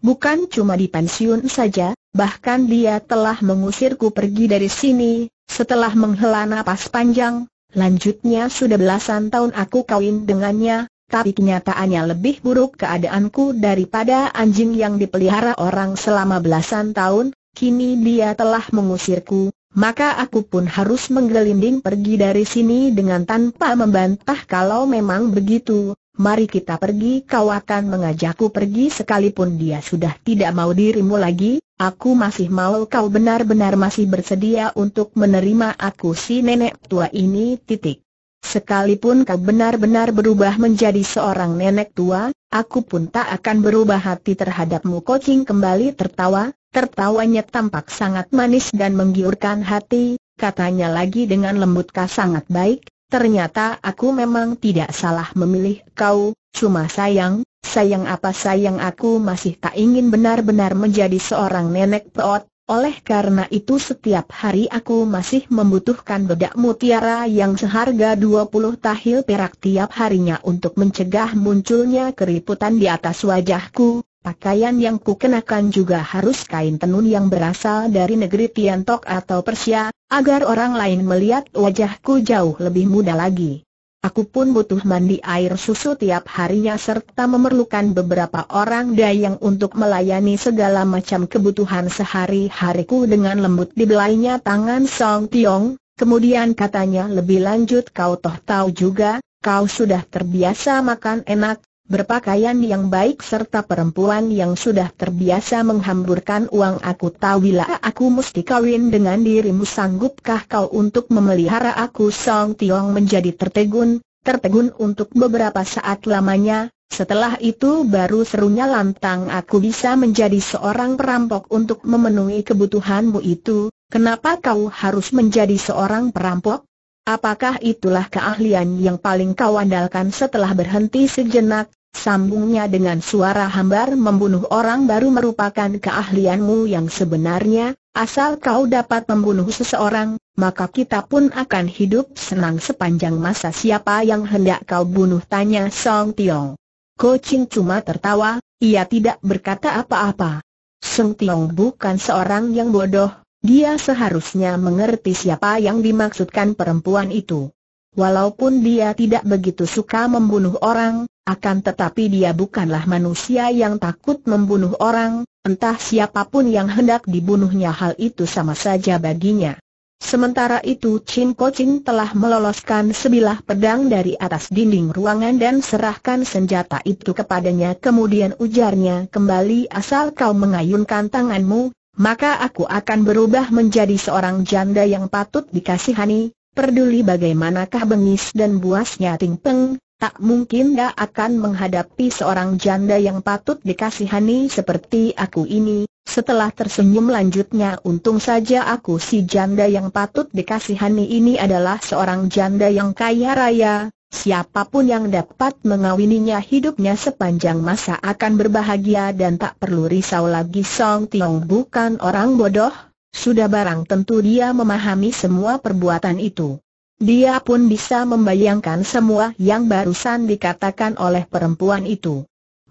Bukan cuma di pensiun saja, bahkan dia telah mengusirku pergi dari sini, setelah menghela napas panjang, lanjutnya sudah belasan tahun aku kawin dengannya, tapi kenyataannya lebih buruk keadaanku daripada anjing yang dipelihara orang selama belasan tahun, kini dia telah mengusirku, maka aku pun harus menggelinding pergi dari sini dengan tanpa membantah kalau memang begitu, mari kita pergi kau akan mengajakku pergi sekalipun dia sudah tidak mau dirimu lagi, aku masih mau kau benar-benar masih bersedia untuk menerima aku si nenek tua ini titik. Sekalipun kau benar-benar berubah menjadi seorang nenek tua, aku pun tak akan berubah hati terhadapmu Kocing kembali tertawa, tertawanya tampak sangat manis dan menggiurkan hati, katanya lagi dengan lembut sangat baik, Ternyata aku memang tidak salah memilih kau, cuma sayang, sayang apa sayang aku masih tak ingin benar-benar menjadi seorang nenek peot, oleh karena itu setiap hari aku masih membutuhkan bedak mutiara yang seharga 20 tahil perak tiap harinya untuk mencegah munculnya keriputan di atas wajahku, Pakaian yang kukenakan juga harus kain tenun yang berasal dari negeri Tiantok atau Persia, agar orang lain melihat wajahku jauh lebih muda lagi. Aku pun butuh mandi air susu tiap harinya serta memerlukan beberapa orang dayang untuk melayani segala macam kebutuhan sehari-hariku dengan lembut dibelainya tangan Song Tiong, kemudian katanya lebih lanjut kau toh tahu juga, kau sudah terbiasa makan enak, berpakaian yang baik serta perempuan yang sudah terbiasa menghamburkan uang aku tahu bila aku mesti kawin dengan dirimu sanggupkah kau untuk memelihara aku Song Tiong menjadi tertegun, tertegun untuk beberapa saat lamanya, setelah itu baru serunya lantang aku bisa menjadi seorang perampok untuk memenuhi kebutuhanmu itu, kenapa kau harus menjadi seorang perampok? Apakah itulah keahlian yang paling kau andalkan setelah berhenti sejenak? Sambungnya dengan suara hambar membunuh orang baru merupakan keahlianmu yang sebenarnya, asal kau dapat membunuh seseorang, maka kita pun akan hidup senang sepanjang masa siapa yang hendak kau bunuh tanya Song Tiong. Ko Ching cuma tertawa, ia tidak berkata apa-apa. Song Tiong bukan seorang yang bodoh, dia seharusnya mengerti siapa yang dimaksudkan perempuan itu. Walaupun dia tidak begitu suka membunuh orang, akan tetapi dia bukanlah manusia yang takut membunuh orang, entah siapapun yang hendak dibunuhnya hal itu sama saja baginya. Sementara itu Chin Chin telah meloloskan sebilah pedang dari atas dinding ruangan dan serahkan senjata itu kepadanya kemudian ujarnya kembali asal kau mengayunkan tanganmu, maka aku akan berubah menjadi seorang janda yang patut dikasihani, peduli bagaimanakah bengis dan buasnya Ting Peng, tak mungkin dia akan menghadapi seorang janda yang patut dikasihani seperti aku ini, setelah tersenyum lanjutnya untung saja aku si janda yang patut dikasihani ini adalah seorang janda yang kaya raya, Siapapun yang dapat mengawininya hidupnya sepanjang masa akan berbahagia dan tak perlu risau lagi Song Tiong bukan orang bodoh, sudah barang tentu dia memahami semua perbuatan itu. Dia pun bisa membayangkan semua yang barusan dikatakan oleh perempuan itu.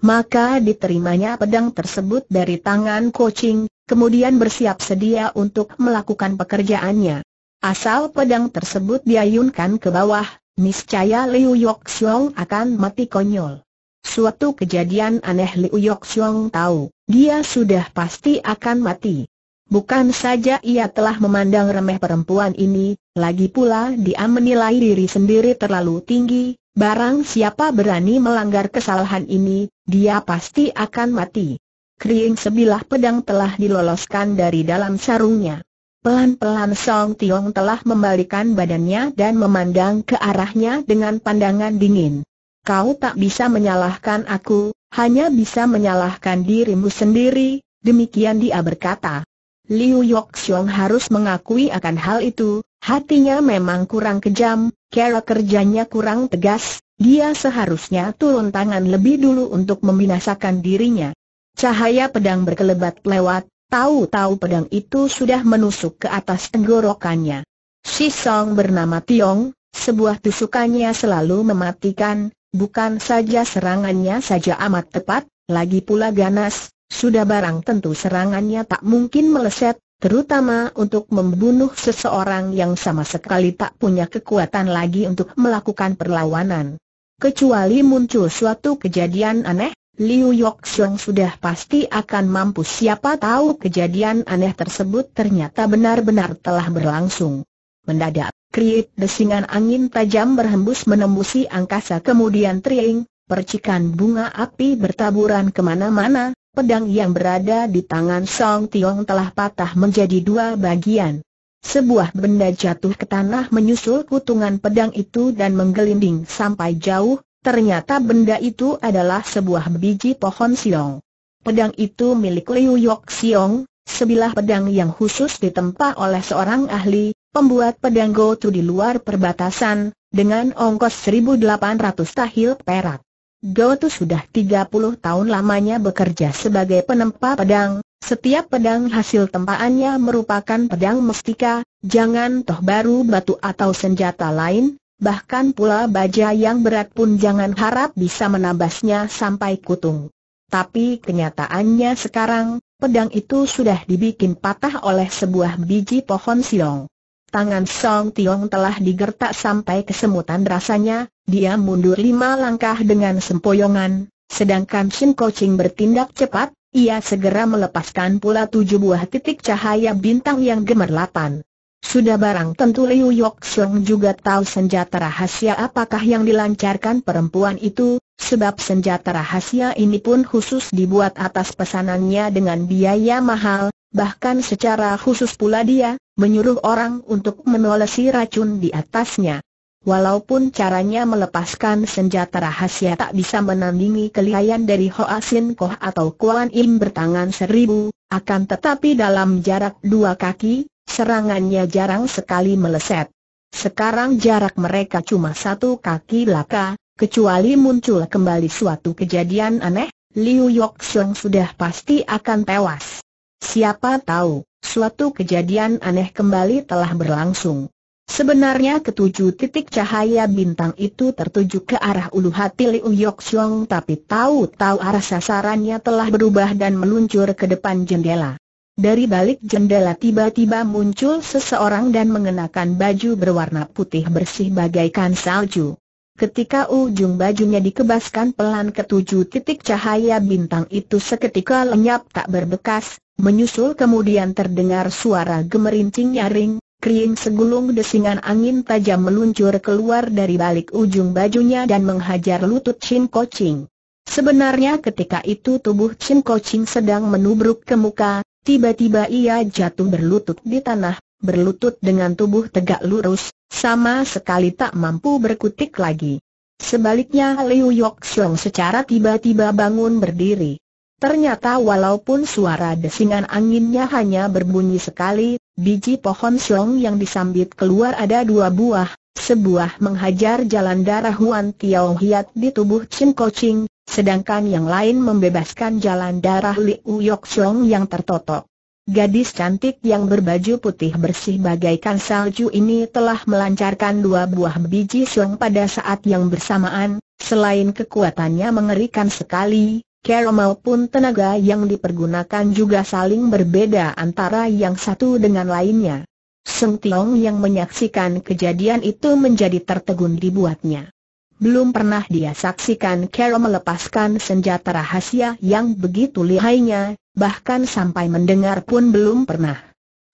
Maka diterimanya pedang tersebut dari tangan Coaching, kemudian bersiap sedia untuk melakukan pekerjaannya. Asal pedang tersebut diayunkan ke bawah, Niscaya Liu Yok Xiong akan mati konyol. Suatu kejadian aneh Liu Yok Xiong tahu, dia sudah pasti akan mati. Bukan saja ia telah memandang remeh perempuan ini, lagi pula dia menilai diri sendiri terlalu tinggi, barang siapa berani melanggar kesalahan ini, dia pasti akan mati. Kering sebilah pedang telah diloloskan dari dalam sarungnya. Pelan-pelan Song Tiong telah membalikan badannya dan memandang ke arahnya dengan pandangan dingin. Kau tak bisa menyalahkan aku, hanya bisa menyalahkan dirimu sendiri, demikian dia berkata. Liu Yok Xiong harus mengakui akan hal itu, hatinya memang kurang kejam, cara kerjanya kurang tegas, dia seharusnya turun tangan lebih dulu untuk membinasakan dirinya. Cahaya pedang berkelebat lewat, Tahu-tahu pedang itu sudah menusuk ke atas tenggorokannya. Si Song bernama Tiong, sebuah tusukannya selalu mematikan, bukan saja serangannya saja amat tepat, lagi pula ganas, sudah barang tentu serangannya tak mungkin meleset, terutama untuk membunuh seseorang yang sama sekali tak punya kekuatan lagi untuk melakukan perlawanan. Kecuali muncul suatu kejadian aneh, Liu Xiong sudah pasti akan mampu siapa tahu kejadian aneh tersebut ternyata benar-benar telah berlangsung. Mendadak, kriit desingan angin tajam berhembus menembusi angkasa kemudian triing, percikan bunga api bertaburan kemana-mana, pedang yang berada di tangan Song Tiong telah patah menjadi dua bagian. Sebuah benda jatuh ke tanah menyusul kutungan pedang itu dan menggelinding sampai jauh, Ternyata benda itu adalah sebuah biji pohon siong. Pedang itu milik Liu Yok Siong, sebilah pedang yang khusus ditempa oleh seorang ahli, pembuat pedang Gotu di luar perbatasan, dengan ongkos 1.800 tahil perak. Gotu sudah 30 tahun lamanya bekerja sebagai penempa pedang, setiap pedang hasil tempaannya merupakan pedang mestika, jangan toh baru batu atau senjata lain, bahkan pula baja yang berat pun jangan harap bisa menabasnya sampai kutung. Tapi kenyataannya sekarang, pedang itu sudah dibikin patah oleh sebuah biji pohon silong. Tangan Song Tiong telah digertak sampai kesemutan rasanya, dia mundur lima langkah dengan sempoyongan, sedangkan Shin Koching bertindak cepat, ia segera melepaskan pula tujuh buah titik cahaya bintang yang gemerlapan. Sudah barang tentu Liu Yok juga tahu senjata rahasia apakah yang dilancarkan perempuan itu, sebab senjata rahasia ini pun khusus dibuat atas pesanannya dengan biaya mahal, bahkan secara khusus pula dia, menyuruh orang untuk menolesi racun di atasnya. Walaupun caranya melepaskan senjata rahasia tak bisa menandingi kelihayan dari Hoa Sin Koh atau Kuan Im bertangan seribu, akan tetapi dalam jarak dua kaki, Serangannya jarang sekali meleset. Sekarang jarak mereka cuma satu kaki laka, kecuali muncul kembali suatu kejadian aneh, Liu Yok sudah pasti akan tewas. Siapa tahu, suatu kejadian aneh kembali telah berlangsung. Sebenarnya ketujuh titik cahaya bintang itu tertuju ke arah ulu hati Liu Yok tapi tahu-tahu arah sasarannya telah berubah dan meluncur ke depan jendela. Dari balik jendela tiba-tiba muncul seseorang dan mengenakan baju berwarna putih bersih bagaikan salju. Ketika ujung bajunya dikebaskan pelan ke tujuh titik cahaya bintang itu seketika lenyap tak berbekas, menyusul kemudian terdengar suara gemerincing nyaring, kering segulung desingan angin tajam meluncur keluar dari balik ujung bajunya dan menghajar lutut Chin Kocing. Sebenarnya ketika itu tubuh Chin Kocing sedang menubruk ke muka, Tiba-tiba ia jatuh berlutut di tanah, berlutut dengan tubuh tegak lurus, sama sekali tak mampu berkutik lagi. Sebaliknya Liu Yok Xiong secara tiba-tiba bangun berdiri. Ternyata walaupun suara desingan anginnya hanya berbunyi sekali, biji pohon Song yang disambit keluar ada dua buah, sebuah menghajar jalan darah Huan Tiao Hiat di tubuh Chin Ko Ching, Sedangkan yang lain membebaskan jalan darah Liu Yoxiong yang tertotok. Gadis cantik yang berbaju putih bersih bagaikan salju ini telah melancarkan dua buah biji song pada saat yang bersamaan, selain kekuatannya mengerikan sekali, cara maupun tenaga yang dipergunakan juga saling berbeda antara yang satu dengan lainnya. Seng Tiong yang menyaksikan kejadian itu menjadi tertegun dibuatnya. Belum pernah dia saksikan Carol melepaskan senjata rahasia yang begitu lihainya, bahkan sampai mendengar pun belum pernah.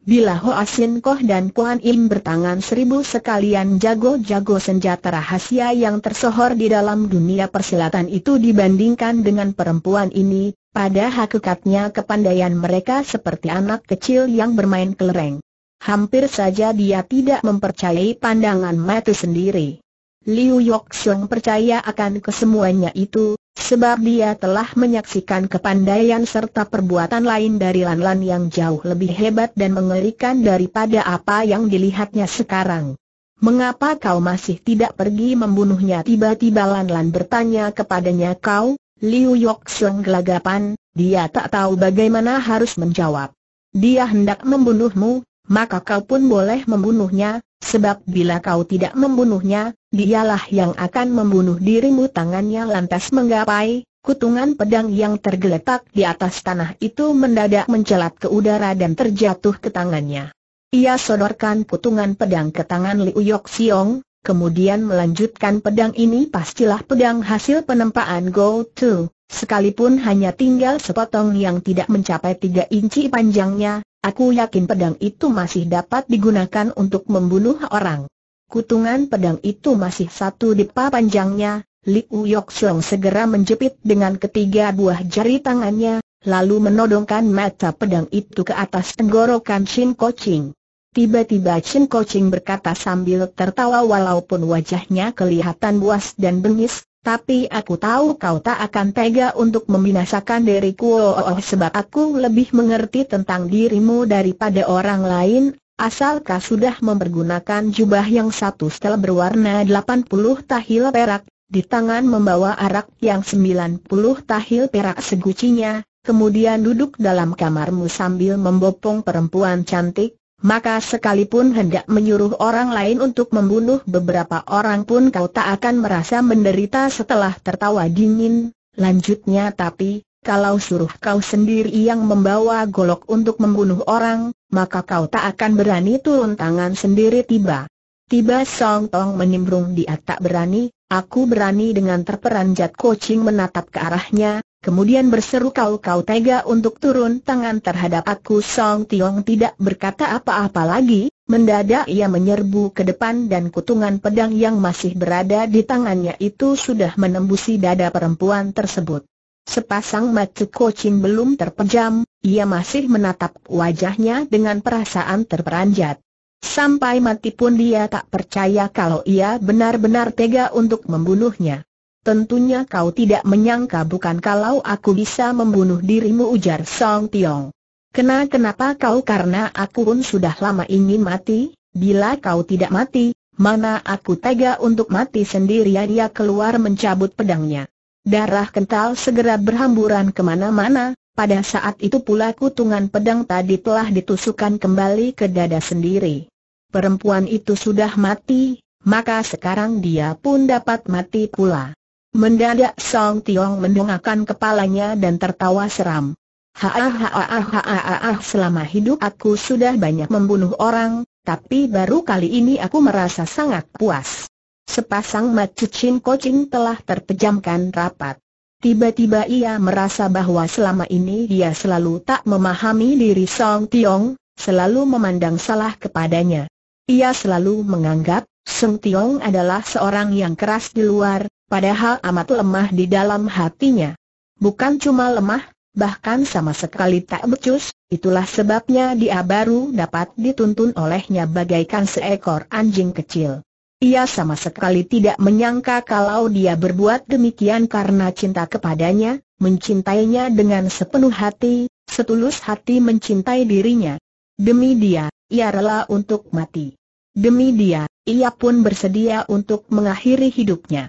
Bila Ho Asin Koh dan Kuan Im bertangan seribu sekalian jago-jago senjata rahasia yang tersohor di dalam dunia persilatan itu dibandingkan dengan perempuan ini, pada hakikatnya kepandaian mereka seperti anak kecil yang bermain kelereng. Hampir saja dia tidak mempercayai pandangan mata sendiri. Liu Yoxiong percaya akan kesemuanya itu, sebab dia telah menyaksikan kepandaian serta perbuatan lain dari Lan Lan yang jauh lebih hebat dan mengerikan daripada apa yang dilihatnya sekarang. Mengapa kau masih tidak pergi membunuhnya? Tiba-tiba Lan Lan bertanya kepadanya kau, Liu Yoxiong gelagapan, dia tak tahu bagaimana harus menjawab. Dia hendak membunuhmu, maka kau pun boleh membunuhnya, sebab bila kau tidak membunuhnya, dialah yang akan membunuh dirimu tangannya lantas menggapai, kutungan pedang yang tergeletak di atas tanah itu mendadak mencelat ke udara dan terjatuh ke tangannya. Ia sodorkan kutungan pedang ke tangan Liu Yok Siong, kemudian melanjutkan pedang ini pastilah pedang hasil penempaan Go To, sekalipun hanya tinggal sepotong yang tidak mencapai tiga inci panjangnya, Aku yakin pedang itu masih dapat digunakan untuk membunuh orang. Kutungan pedang itu masih satu dipa panjangnya, Liu Yok segera menjepit dengan ketiga buah jari tangannya, lalu menodongkan mata pedang itu ke atas tenggorokan Shin Koching. Tiba-tiba Shin Kocing berkata sambil tertawa walaupun wajahnya kelihatan buas dan bengis, tapi aku tahu kau tak akan tega untuk membinasakan diriku oh, oh, oh sebab aku lebih mengerti tentang dirimu daripada orang lain, asal sudah mempergunakan jubah yang satu setel berwarna 80 tahil perak, di tangan membawa arak yang 90 tahil perak segucinya, kemudian duduk dalam kamarmu sambil membopong perempuan cantik, maka sekalipun hendak menyuruh orang lain untuk membunuh beberapa orang pun kau tak akan merasa menderita setelah tertawa dingin, lanjutnya tapi, kalau suruh kau sendiri yang membawa golok untuk membunuh orang, maka kau tak akan berani turun tangan sendiri tiba. Tiba Song Tong menimbrung dia tak berani, aku berani dengan terperanjat kucing menatap ke arahnya, kemudian berseru kau kau tega untuk turun tangan terhadap aku Song Tiong tidak berkata apa-apa lagi, mendadak ia menyerbu ke depan dan kutungan pedang yang masih berada di tangannya itu sudah menembusi dada perempuan tersebut. Sepasang mata kucing belum terpejam, ia masih menatap wajahnya dengan perasaan terperanjat. Sampai mati pun dia tak percaya kalau ia benar-benar tega untuk membunuhnya. Tentunya kau tidak menyangka bukan kalau aku bisa membunuh dirimu ujar Song Tiong. Kena kenapa kau karena aku pun sudah lama ingin mati, bila kau tidak mati, mana aku tega untuk mati ya dia keluar mencabut pedangnya. Darah kental segera berhamburan kemana-mana, pada saat itu pula kutungan pedang tadi telah ditusukkan kembali ke dada sendiri. Perempuan itu sudah mati, maka sekarang dia pun dapat mati pula. Mendadak Song Tiong mendongakkan kepalanya dan tertawa seram. Haah selama hidup aku sudah banyak membunuh orang, tapi baru kali ini aku merasa sangat puas. Sepasang mata Chin Kocing telah terpejamkan rapat. Tiba-tiba ia merasa bahwa selama ini dia selalu tak memahami diri Song Tiong, selalu memandang salah kepadanya. Ia selalu menganggap Song Tiong adalah seorang yang keras di luar, Padahal amat lemah di dalam hatinya. Bukan cuma lemah, bahkan sama sekali tak becus, itulah sebabnya dia baru dapat dituntun olehnya bagaikan seekor anjing kecil. Ia sama sekali tidak menyangka kalau dia berbuat demikian karena cinta kepadanya, mencintainya dengan sepenuh hati, setulus hati mencintai dirinya. Demi dia, ia rela untuk mati. Demi dia, ia pun bersedia untuk mengakhiri hidupnya.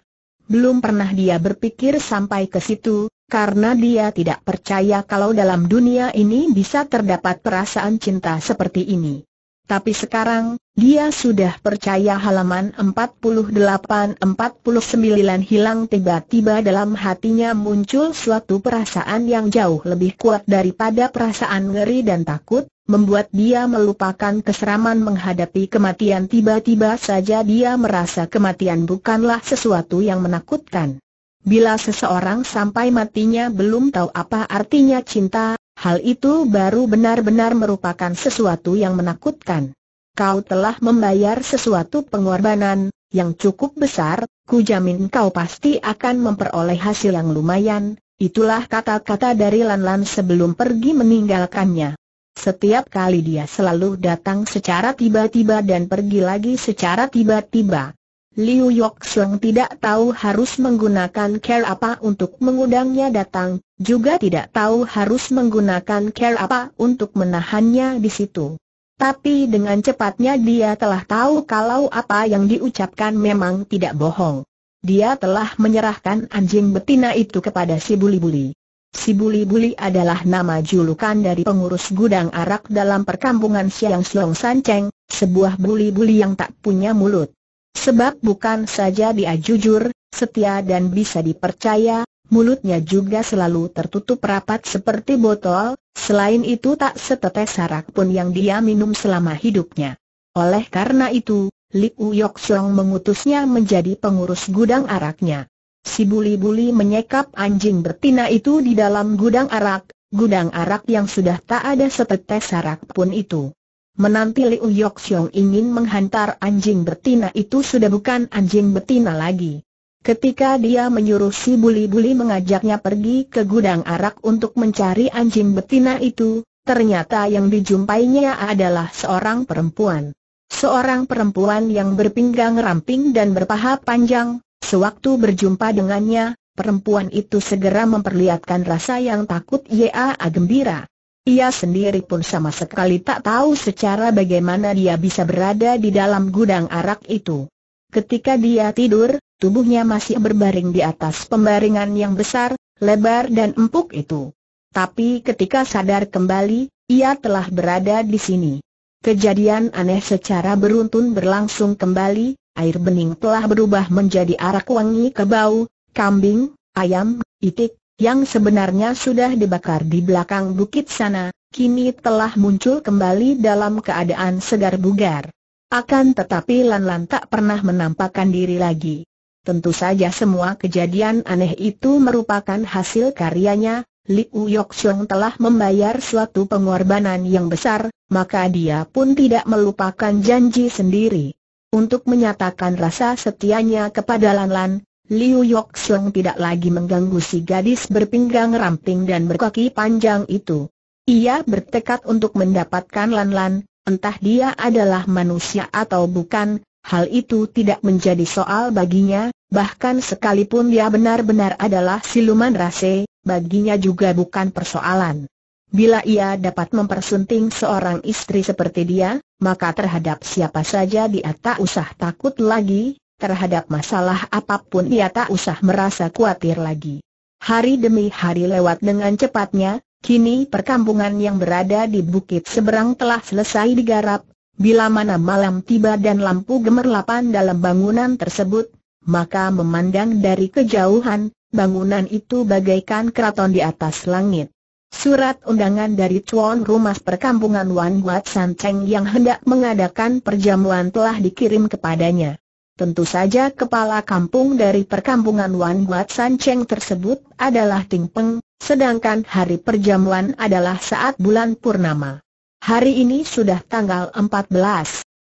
Belum pernah dia berpikir sampai ke situ, karena dia tidak percaya kalau dalam dunia ini bisa terdapat perasaan cinta seperti ini. Tapi sekarang, dia sudah percaya halaman 48-49 hilang tiba-tiba dalam hatinya muncul suatu perasaan yang jauh lebih kuat daripada perasaan ngeri dan takut, membuat dia melupakan keseraman menghadapi kematian tiba-tiba saja dia merasa kematian bukanlah sesuatu yang menakutkan. Bila seseorang sampai matinya belum tahu apa artinya cinta, hal itu baru benar-benar merupakan sesuatu yang menakutkan. Kau telah membayar sesuatu pengorbanan, yang cukup besar, ku jamin kau pasti akan memperoleh hasil yang lumayan, itulah kata-kata dari Lan Lan sebelum pergi meninggalkannya. Setiap kali dia selalu datang secara tiba-tiba dan pergi lagi secara tiba-tiba. Liu Yok tidak tahu harus menggunakan care apa untuk mengundangnya datang, juga tidak tahu harus menggunakan care apa untuk menahannya di situ. Tapi dengan cepatnya dia telah tahu kalau apa yang diucapkan memang tidak bohong. Dia telah menyerahkan anjing betina itu kepada si buli-buli. Si Buli-Buli adalah nama julukan dari pengurus gudang arak dalam perkampungan Siang Siong Sanceng, sebuah buli-buli yang tak punya mulut. Sebab bukan saja dia jujur, setia dan bisa dipercaya, mulutnya juga selalu tertutup rapat seperti botol, selain itu tak setetes arak pun yang dia minum selama hidupnya. Oleh karena itu, Li Uyok Song mengutusnya menjadi pengurus gudang araknya. Si buli-buli menyekap anjing betina itu di dalam gudang arak, gudang arak yang sudah tak ada setetes arak pun itu. Menanti Liu Yok Xiong ingin menghantar anjing betina itu sudah bukan anjing betina lagi. Ketika dia menyuruh si buli-buli mengajaknya pergi ke gudang arak untuk mencari anjing betina itu, ternyata yang dijumpainya adalah seorang perempuan. Seorang perempuan yang berpinggang ramping dan berpaha panjang, Sewaktu berjumpa dengannya, perempuan itu segera memperlihatkan rasa yang takut ya gembira. Ia sendiri pun sama sekali tak tahu secara bagaimana dia bisa berada di dalam gudang arak itu. Ketika dia tidur, tubuhnya masih berbaring di atas pembaringan yang besar, lebar dan empuk itu. Tapi ketika sadar kembali, ia telah berada di sini. Kejadian aneh secara beruntun berlangsung kembali, air bening telah berubah menjadi arak wangi kebau, kambing, ayam, itik, yang sebenarnya sudah dibakar di belakang bukit sana, kini telah muncul kembali dalam keadaan segar bugar. Akan tetapi Lan Lan tak pernah menampakkan diri lagi. Tentu saja semua kejadian aneh itu merupakan hasil karyanya, Liu Siong telah membayar suatu pengorbanan yang besar, maka dia pun tidak melupakan janji sendiri. Untuk menyatakan rasa setianya kepada Lan Lan, Liu Yok Sung tidak lagi mengganggu si gadis berpinggang ramping dan berkaki panjang itu. Ia bertekad untuk mendapatkan Lan Lan, entah dia adalah manusia atau bukan, hal itu tidak menjadi soal baginya, bahkan sekalipun dia benar-benar adalah siluman rase, baginya juga bukan persoalan. Bila ia dapat mempersunting seorang istri seperti dia, maka terhadap siapa saja dia tak usah takut lagi, terhadap masalah apapun ia tak usah merasa khawatir lagi. Hari demi hari lewat dengan cepatnya, kini perkampungan yang berada di bukit seberang telah selesai digarap, bila mana malam tiba dan lampu gemerlapan dalam bangunan tersebut, maka memandang dari kejauhan, bangunan itu bagaikan keraton di atas langit. Surat undangan dari tuan rumah perkampungan Wan Guat San Cheng yang hendak mengadakan perjamuan telah dikirim kepadanya. Tentu saja kepala kampung dari perkampungan Wan Guat San Cheng tersebut adalah Ting Peng, sedangkan hari perjamuan adalah saat bulan purnama. Hari ini sudah tanggal 14,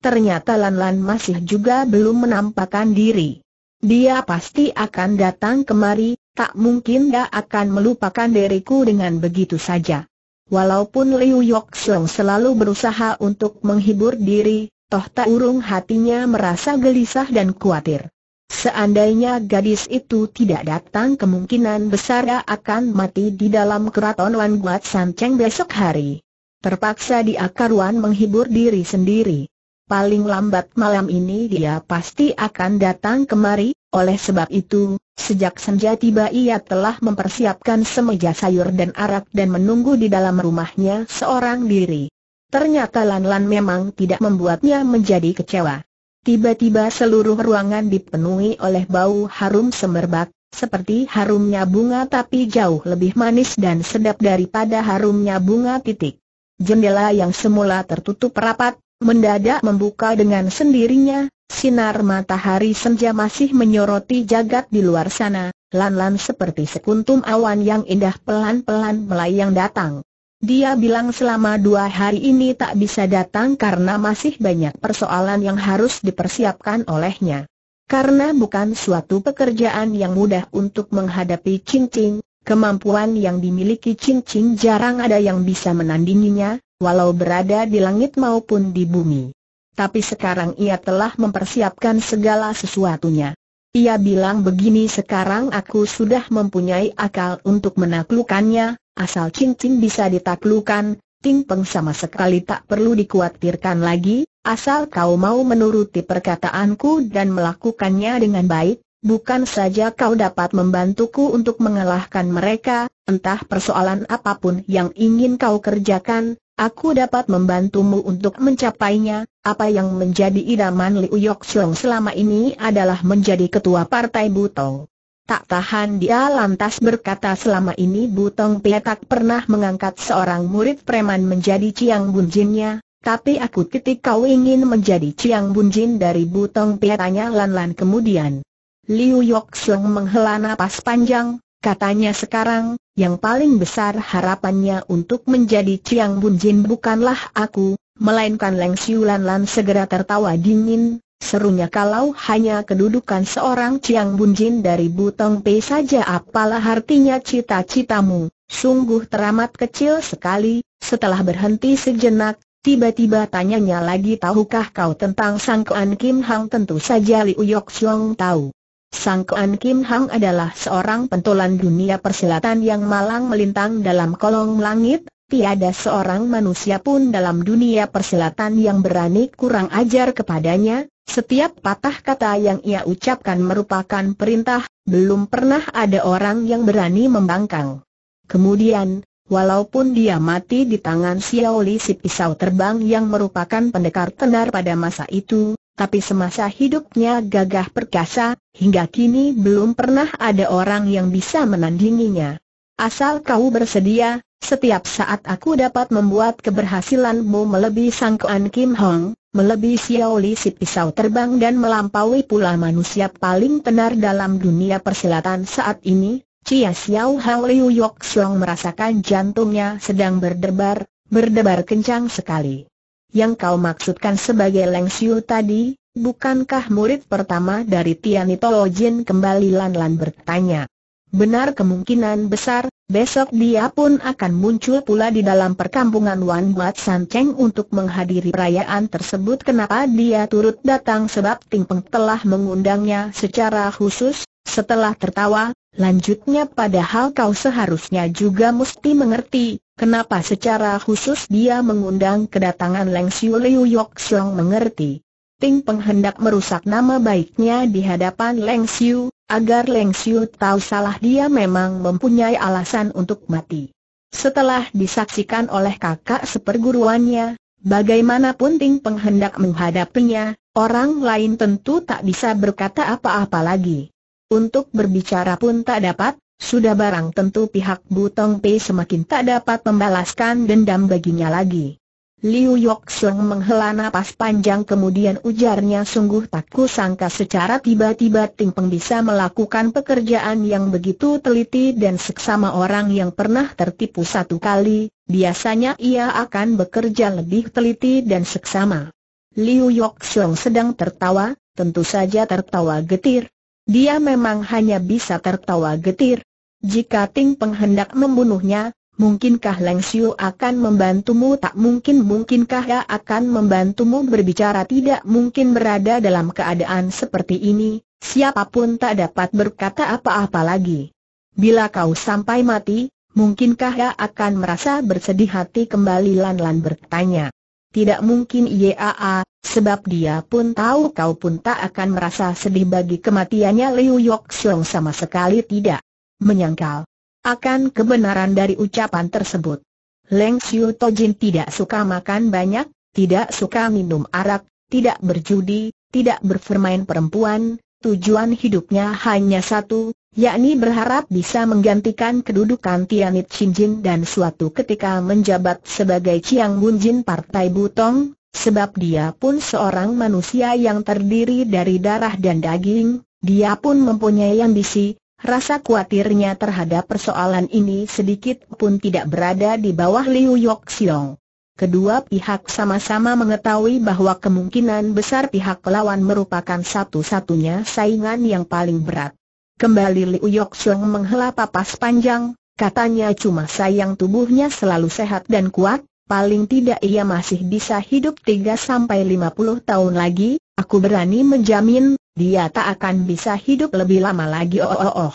ternyata Lan Lan masih juga belum menampakkan diri. Dia pasti akan datang kemari, tak mungkin dia akan melupakan diriku dengan begitu saja. Walaupun Liu Yok selalu berusaha untuk menghibur diri, toh tak urung hatinya merasa gelisah dan khawatir. Seandainya gadis itu tidak datang kemungkinan besar dia akan mati di dalam keraton Wan Guat San Cheng besok hari. Terpaksa di akaruan menghibur diri sendiri paling lambat malam ini dia pasti akan datang kemari, oleh sebab itu, sejak senja tiba ia telah mempersiapkan semeja sayur dan arak dan menunggu di dalam rumahnya seorang diri. Ternyata Lan Lan memang tidak membuatnya menjadi kecewa. Tiba-tiba seluruh ruangan dipenuhi oleh bau harum semerbak, seperti harumnya bunga tapi jauh lebih manis dan sedap daripada harumnya bunga titik. Jendela yang semula tertutup rapat, mendadak membuka dengan sendirinya, sinar matahari senja masih menyoroti jagat di luar sana, lan-lan seperti sekuntum awan yang indah pelan-pelan melayang datang. Dia bilang selama dua hari ini tak bisa datang karena masih banyak persoalan yang harus dipersiapkan olehnya. Karena bukan suatu pekerjaan yang mudah untuk menghadapi cincin, kemampuan yang dimiliki cincin jarang ada yang bisa menandinginya, walau berada di langit maupun di bumi. Tapi sekarang ia telah mempersiapkan segala sesuatunya. Ia bilang begini sekarang aku sudah mempunyai akal untuk menaklukannya, asal cincin bisa ditaklukan, Ting Peng sama sekali tak perlu dikhawatirkan lagi, asal kau mau menuruti perkataanku dan melakukannya dengan baik, bukan saja kau dapat membantuku untuk mengalahkan mereka, entah persoalan apapun yang ingin kau kerjakan, Aku dapat membantumu untuk mencapainya, apa yang menjadi idaman Liu Yok selama ini adalah menjadi ketua partai Butong. Tak tahan dia lantas berkata selama ini Butong Pietak pernah mengangkat seorang murid preman menjadi Ciang Bunjinnya, tapi aku ketika kau ingin menjadi Ciang Bunjin dari Butong Pietanya Lan Lan kemudian. Liu Yok menghela napas panjang, Katanya sekarang, yang paling besar harapannya untuk menjadi ciang Bun Jin bukanlah aku, melainkan Leng Siulan Lan segera tertawa dingin, serunya kalau hanya kedudukan seorang ciang Bun Jin dari Butong Pei saja apalah artinya cita-citamu, sungguh teramat kecil sekali, setelah berhenti sejenak, Tiba-tiba tanyanya lagi tahukah kau tentang Kuan Kim Hang tentu saja Liu Yok Siong tahu. Sang Kuan Kim Hang adalah seorang pentolan dunia persilatan yang malang melintang dalam kolong langit, tiada seorang manusia pun dalam dunia persilatan yang berani kurang ajar kepadanya, setiap patah kata yang ia ucapkan merupakan perintah, belum pernah ada orang yang berani membangkang. Kemudian, walaupun dia mati di tangan Xiaoli si pisau terbang yang merupakan pendekar tenar pada masa itu, tapi semasa hidupnya gagah perkasa, hingga kini belum pernah ada orang yang bisa menandinginya. Asal kau bersedia, setiap saat aku dapat membuat keberhasilanmu melebihi sangkaan Kim Hong, melebihi Xiao Li si pisau terbang dan melampaui pula manusia paling tenar dalam dunia persilatan saat ini. Cia Xiao Hao Liu Yok Song merasakan jantungnya sedang berdebar, berdebar kencang sekali yang kau maksudkan sebagai Leng Xiu tadi, bukankah murid pertama dari Tianito Jin kembali Lan-Lan bertanya. Benar kemungkinan besar, besok dia pun akan muncul pula di dalam perkampungan Wan Buat San Cheng untuk menghadiri perayaan tersebut kenapa dia turut datang sebab Ting Peng telah mengundangnya secara khusus, setelah tertawa, lanjutnya padahal kau seharusnya juga mesti mengerti, Kenapa secara khusus dia mengundang kedatangan Leng Xiu Liu Yok Siong mengerti. Ting Peng hendak merusak nama baiknya di hadapan Leng Xiu, agar Leng Xiu tahu salah dia memang mempunyai alasan untuk mati. Setelah disaksikan oleh kakak seperguruannya, bagaimanapun Ting Peng hendak menghadapinya, orang lain tentu tak bisa berkata apa-apa lagi. Untuk berbicara pun tak dapat, sudah barang tentu pihak Butong Pei semakin tak dapat membalaskan dendam baginya lagi. Liu Yok Sung menghela napas panjang kemudian ujarnya sungguh tak kusangka secara tiba-tiba Ting Peng bisa melakukan pekerjaan yang begitu teliti dan seksama orang yang pernah tertipu satu kali, biasanya ia akan bekerja lebih teliti dan seksama. Liu Yok Sung sedang tertawa, tentu saja tertawa getir. Dia memang hanya bisa tertawa getir, jika Ting Peng hendak membunuhnya, mungkinkah Leng Xiu akan membantumu? Tak mungkin mungkinkah ia akan membantumu berbicara tidak mungkin berada dalam keadaan seperti ini, siapapun tak dapat berkata apa-apa lagi. Bila kau sampai mati, mungkinkah ia akan merasa bersedih hati kembali Lan-Lan bertanya. Tidak mungkin IAA, sebab dia pun tahu kau pun tak akan merasa sedih bagi kematiannya Liu Yok sama sekali tidak menyangkal akan kebenaran dari ucapan tersebut. Leng Xiu Tojin tidak suka makan banyak, tidak suka minum arak, tidak berjudi, tidak berpermain perempuan, tujuan hidupnya hanya satu, yakni berharap bisa menggantikan kedudukan Tianit Xinjin dan suatu ketika menjabat sebagai Chiang Bunjin Partai Butong, sebab dia pun seorang manusia yang terdiri dari darah dan daging, dia pun mempunyai ambisi, Rasa kuatirnya terhadap persoalan ini sedikit pun tidak berada di bawah Liu Yok Siong. Kedua pihak sama-sama mengetahui bahwa kemungkinan besar pihak lawan merupakan satu-satunya saingan yang paling berat. Kembali Liu Yok Siong menghela papas panjang, katanya cuma sayang tubuhnya selalu sehat dan kuat, paling tidak ia masih bisa hidup 3-50 tahun lagi, Aku berani menjamin, dia tak akan bisa hidup lebih lama lagi oh oh oh.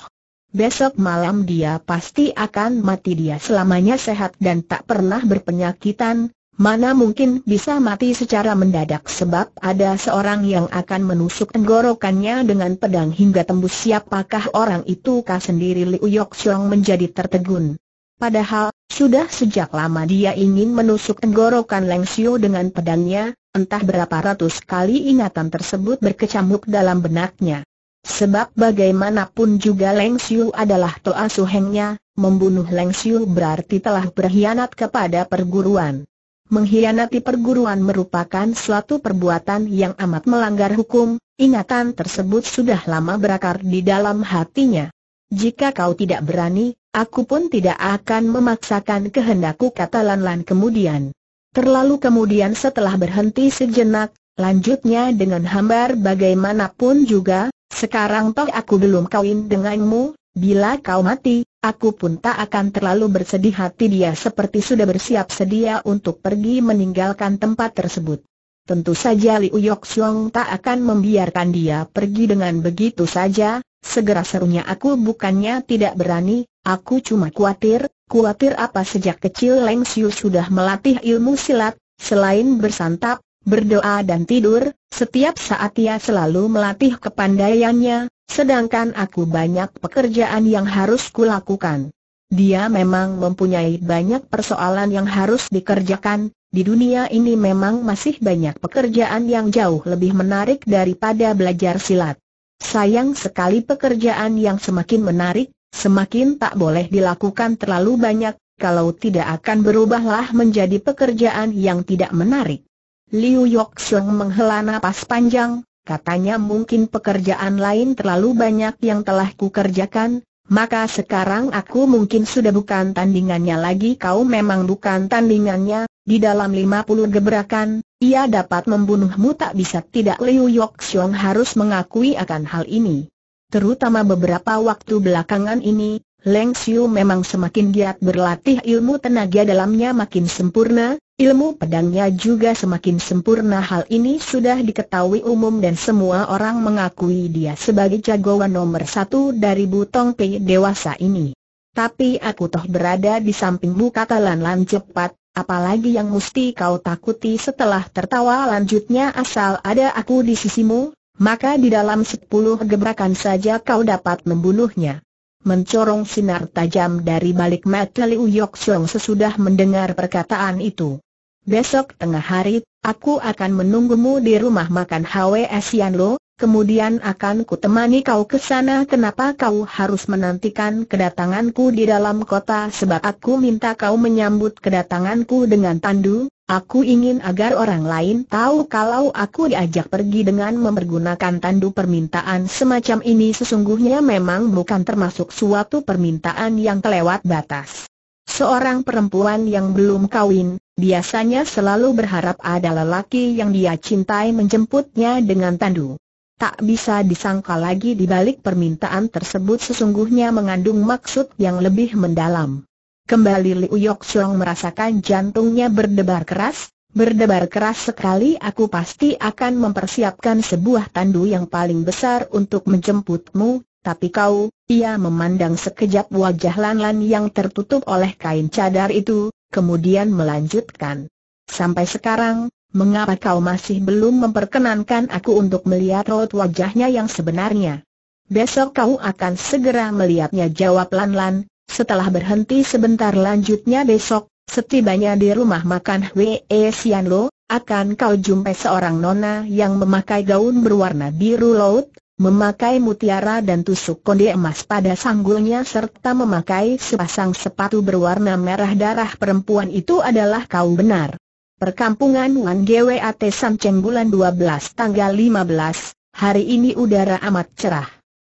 Besok malam dia pasti akan mati dia selamanya sehat dan tak pernah berpenyakitan, mana mungkin bisa mati secara mendadak sebab ada seorang yang akan menusuk tenggorokannya dengan pedang hingga tembus siapakah orang itu kah sendiri Liu Yok Xiong menjadi tertegun. Padahal, sudah sejak lama dia ingin menusuk tenggorokan Leng Xiu dengan pedangnya, entah berapa ratus kali ingatan tersebut berkecamuk dalam benaknya. Sebab bagaimanapun juga Leng Xiu adalah Toa Suhengnya, membunuh Leng Xiu berarti telah berkhianat kepada perguruan. Mengkhianati perguruan merupakan suatu perbuatan yang amat melanggar hukum, ingatan tersebut sudah lama berakar di dalam hatinya. Jika kau tidak berani, Aku pun tidak akan memaksakan kehendakku kata Lan Lan kemudian. Terlalu kemudian setelah berhenti sejenak, lanjutnya dengan hambar bagaimanapun juga, sekarang toh aku belum kawin denganmu, bila kau mati, aku pun tak akan terlalu bersedih hati dia seperti sudah bersiap sedia untuk pergi meninggalkan tempat tersebut. Tentu saja Liu Yok Xiong tak akan membiarkan dia pergi dengan begitu saja, segera serunya aku bukannya tidak berani, Aku cuma khawatir, khawatir apa sejak kecil Leng Xiu sudah melatih ilmu silat, selain bersantap, berdoa dan tidur, setiap saat ia selalu melatih kepandaiannya, sedangkan aku banyak pekerjaan yang harus kulakukan. Dia memang mempunyai banyak persoalan yang harus dikerjakan, di dunia ini memang masih banyak pekerjaan yang jauh lebih menarik daripada belajar silat. Sayang sekali pekerjaan yang semakin menarik, semakin tak boleh dilakukan terlalu banyak, kalau tidak akan berubahlah menjadi pekerjaan yang tidak menarik. Liu Yuxiang menghela napas panjang, katanya mungkin pekerjaan lain terlalu banyak yang telah kukerjakan, maka sekarang aku mungkin sudah bukan tandingannya lagi kau memang bukan tandingannya, di dalam 50 gebrakan, ia dapat membunuhmu tak bisa tidak Liu Yuxiang harus mengakui akan hal ini. Terutama beberapa waktu belakangan ini, Leng Xiu memang semakin giat berlatih ilmu tenaga dalamnya makin sempurna, ilmu pedangnya juga semakin sempurna hal ini sudah diketahui umum dan semua orang mengakui dia sebagai jagoan nomor satu dari Butong Pei dewasa ini. Tapi aku toh berada di sampingmu kata Lan Lan cepat, apalagi yang mesti kau takuti setelah tertawa lanjutnya asal ada aku di sisimu, maka di dalam sepuluh gebrakan saja kau dapat membunuhnya. Mencorong sinar tajam dari balik mata Liu Yok sesudah mendengar perkataan itu. Besok tengah hari, aku akan menunggumu di rumah makan HWS Yan kemudian akan kutemani kau ke sana kenapa kau harus menantikan kedatanganku di dalam kota sebab aku minta kau menyambut kedatanganku dengan tandu, aku ingin agar orang lain tahu kalau aku diajak pergi dengan mempergunakan tandu permintaan semacam ini sesungguhnya memang bukan termasuk suatu permintaan yang kelewat batas. Seorang perempuan yang belum kawin, biasanya selalu berharap ada lelaki yang dia cintai menjemputnya dengan tandu. Tak bisa disangka lagi di balik permintaan tersebut sesungguhnya mengandung maksud yang lebih mendalam. Kembali Liu Yok Song merasakan jantungnya berdebar keras, berdebar keras sekali aku pasti akan mempersiapkan sebuah tandu yang paling besar untuk menjemputmu, tapi kau, ia memandang sekejap wajah Lan Lan yang tertutup oleh kain cadar itu, kemudian melanjutkan. Sampai sekarang, Mengapa kau masih belum memperkenankan aku untuk melihat raut wajahnya yang sebenarnya? Besok kau akan segera melihatnya jawab Lan Lan, setelah berhenti sebentar lanjutnya besok, setibanya di rumah makan Hwee Sian Lo, akan kau jumpai seorang nona yang memakai gaun berwarna biru laut, memakai mutiara dan tusuk konde emas pada sanggulnya serta memakai sepasang sepatu berwarna merah darah perempuan itu adalah kau benar. Perkampungan Wan GWAT Cheng bulan 12 tanggal 15, hari ini udara amat cerah.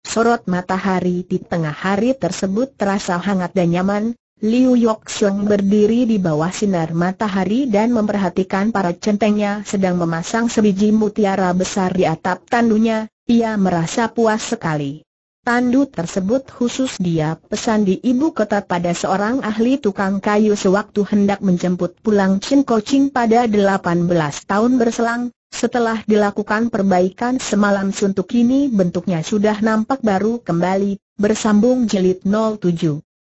Sorot matahari di tengah hari tersebut terasa hangat dan nyaman, Liu Yok Xiong berdiri di bawah sinar matahari dan memperhatikan para centengnya sedang memasang sebiji mutiara besar di atap tandunya, ia merasa puas sekali. Tandu tersebut khusus dia pesan di ibu kota pada seorang ahli tukang kayu sewaktu hendak menjemput pulang Chin Coaching pada 18 tahun berselang. Setelah dilakukan perbaikan semalam suntuk ini bentuknya sudah nampak baru kembali, bersambung jelit 07.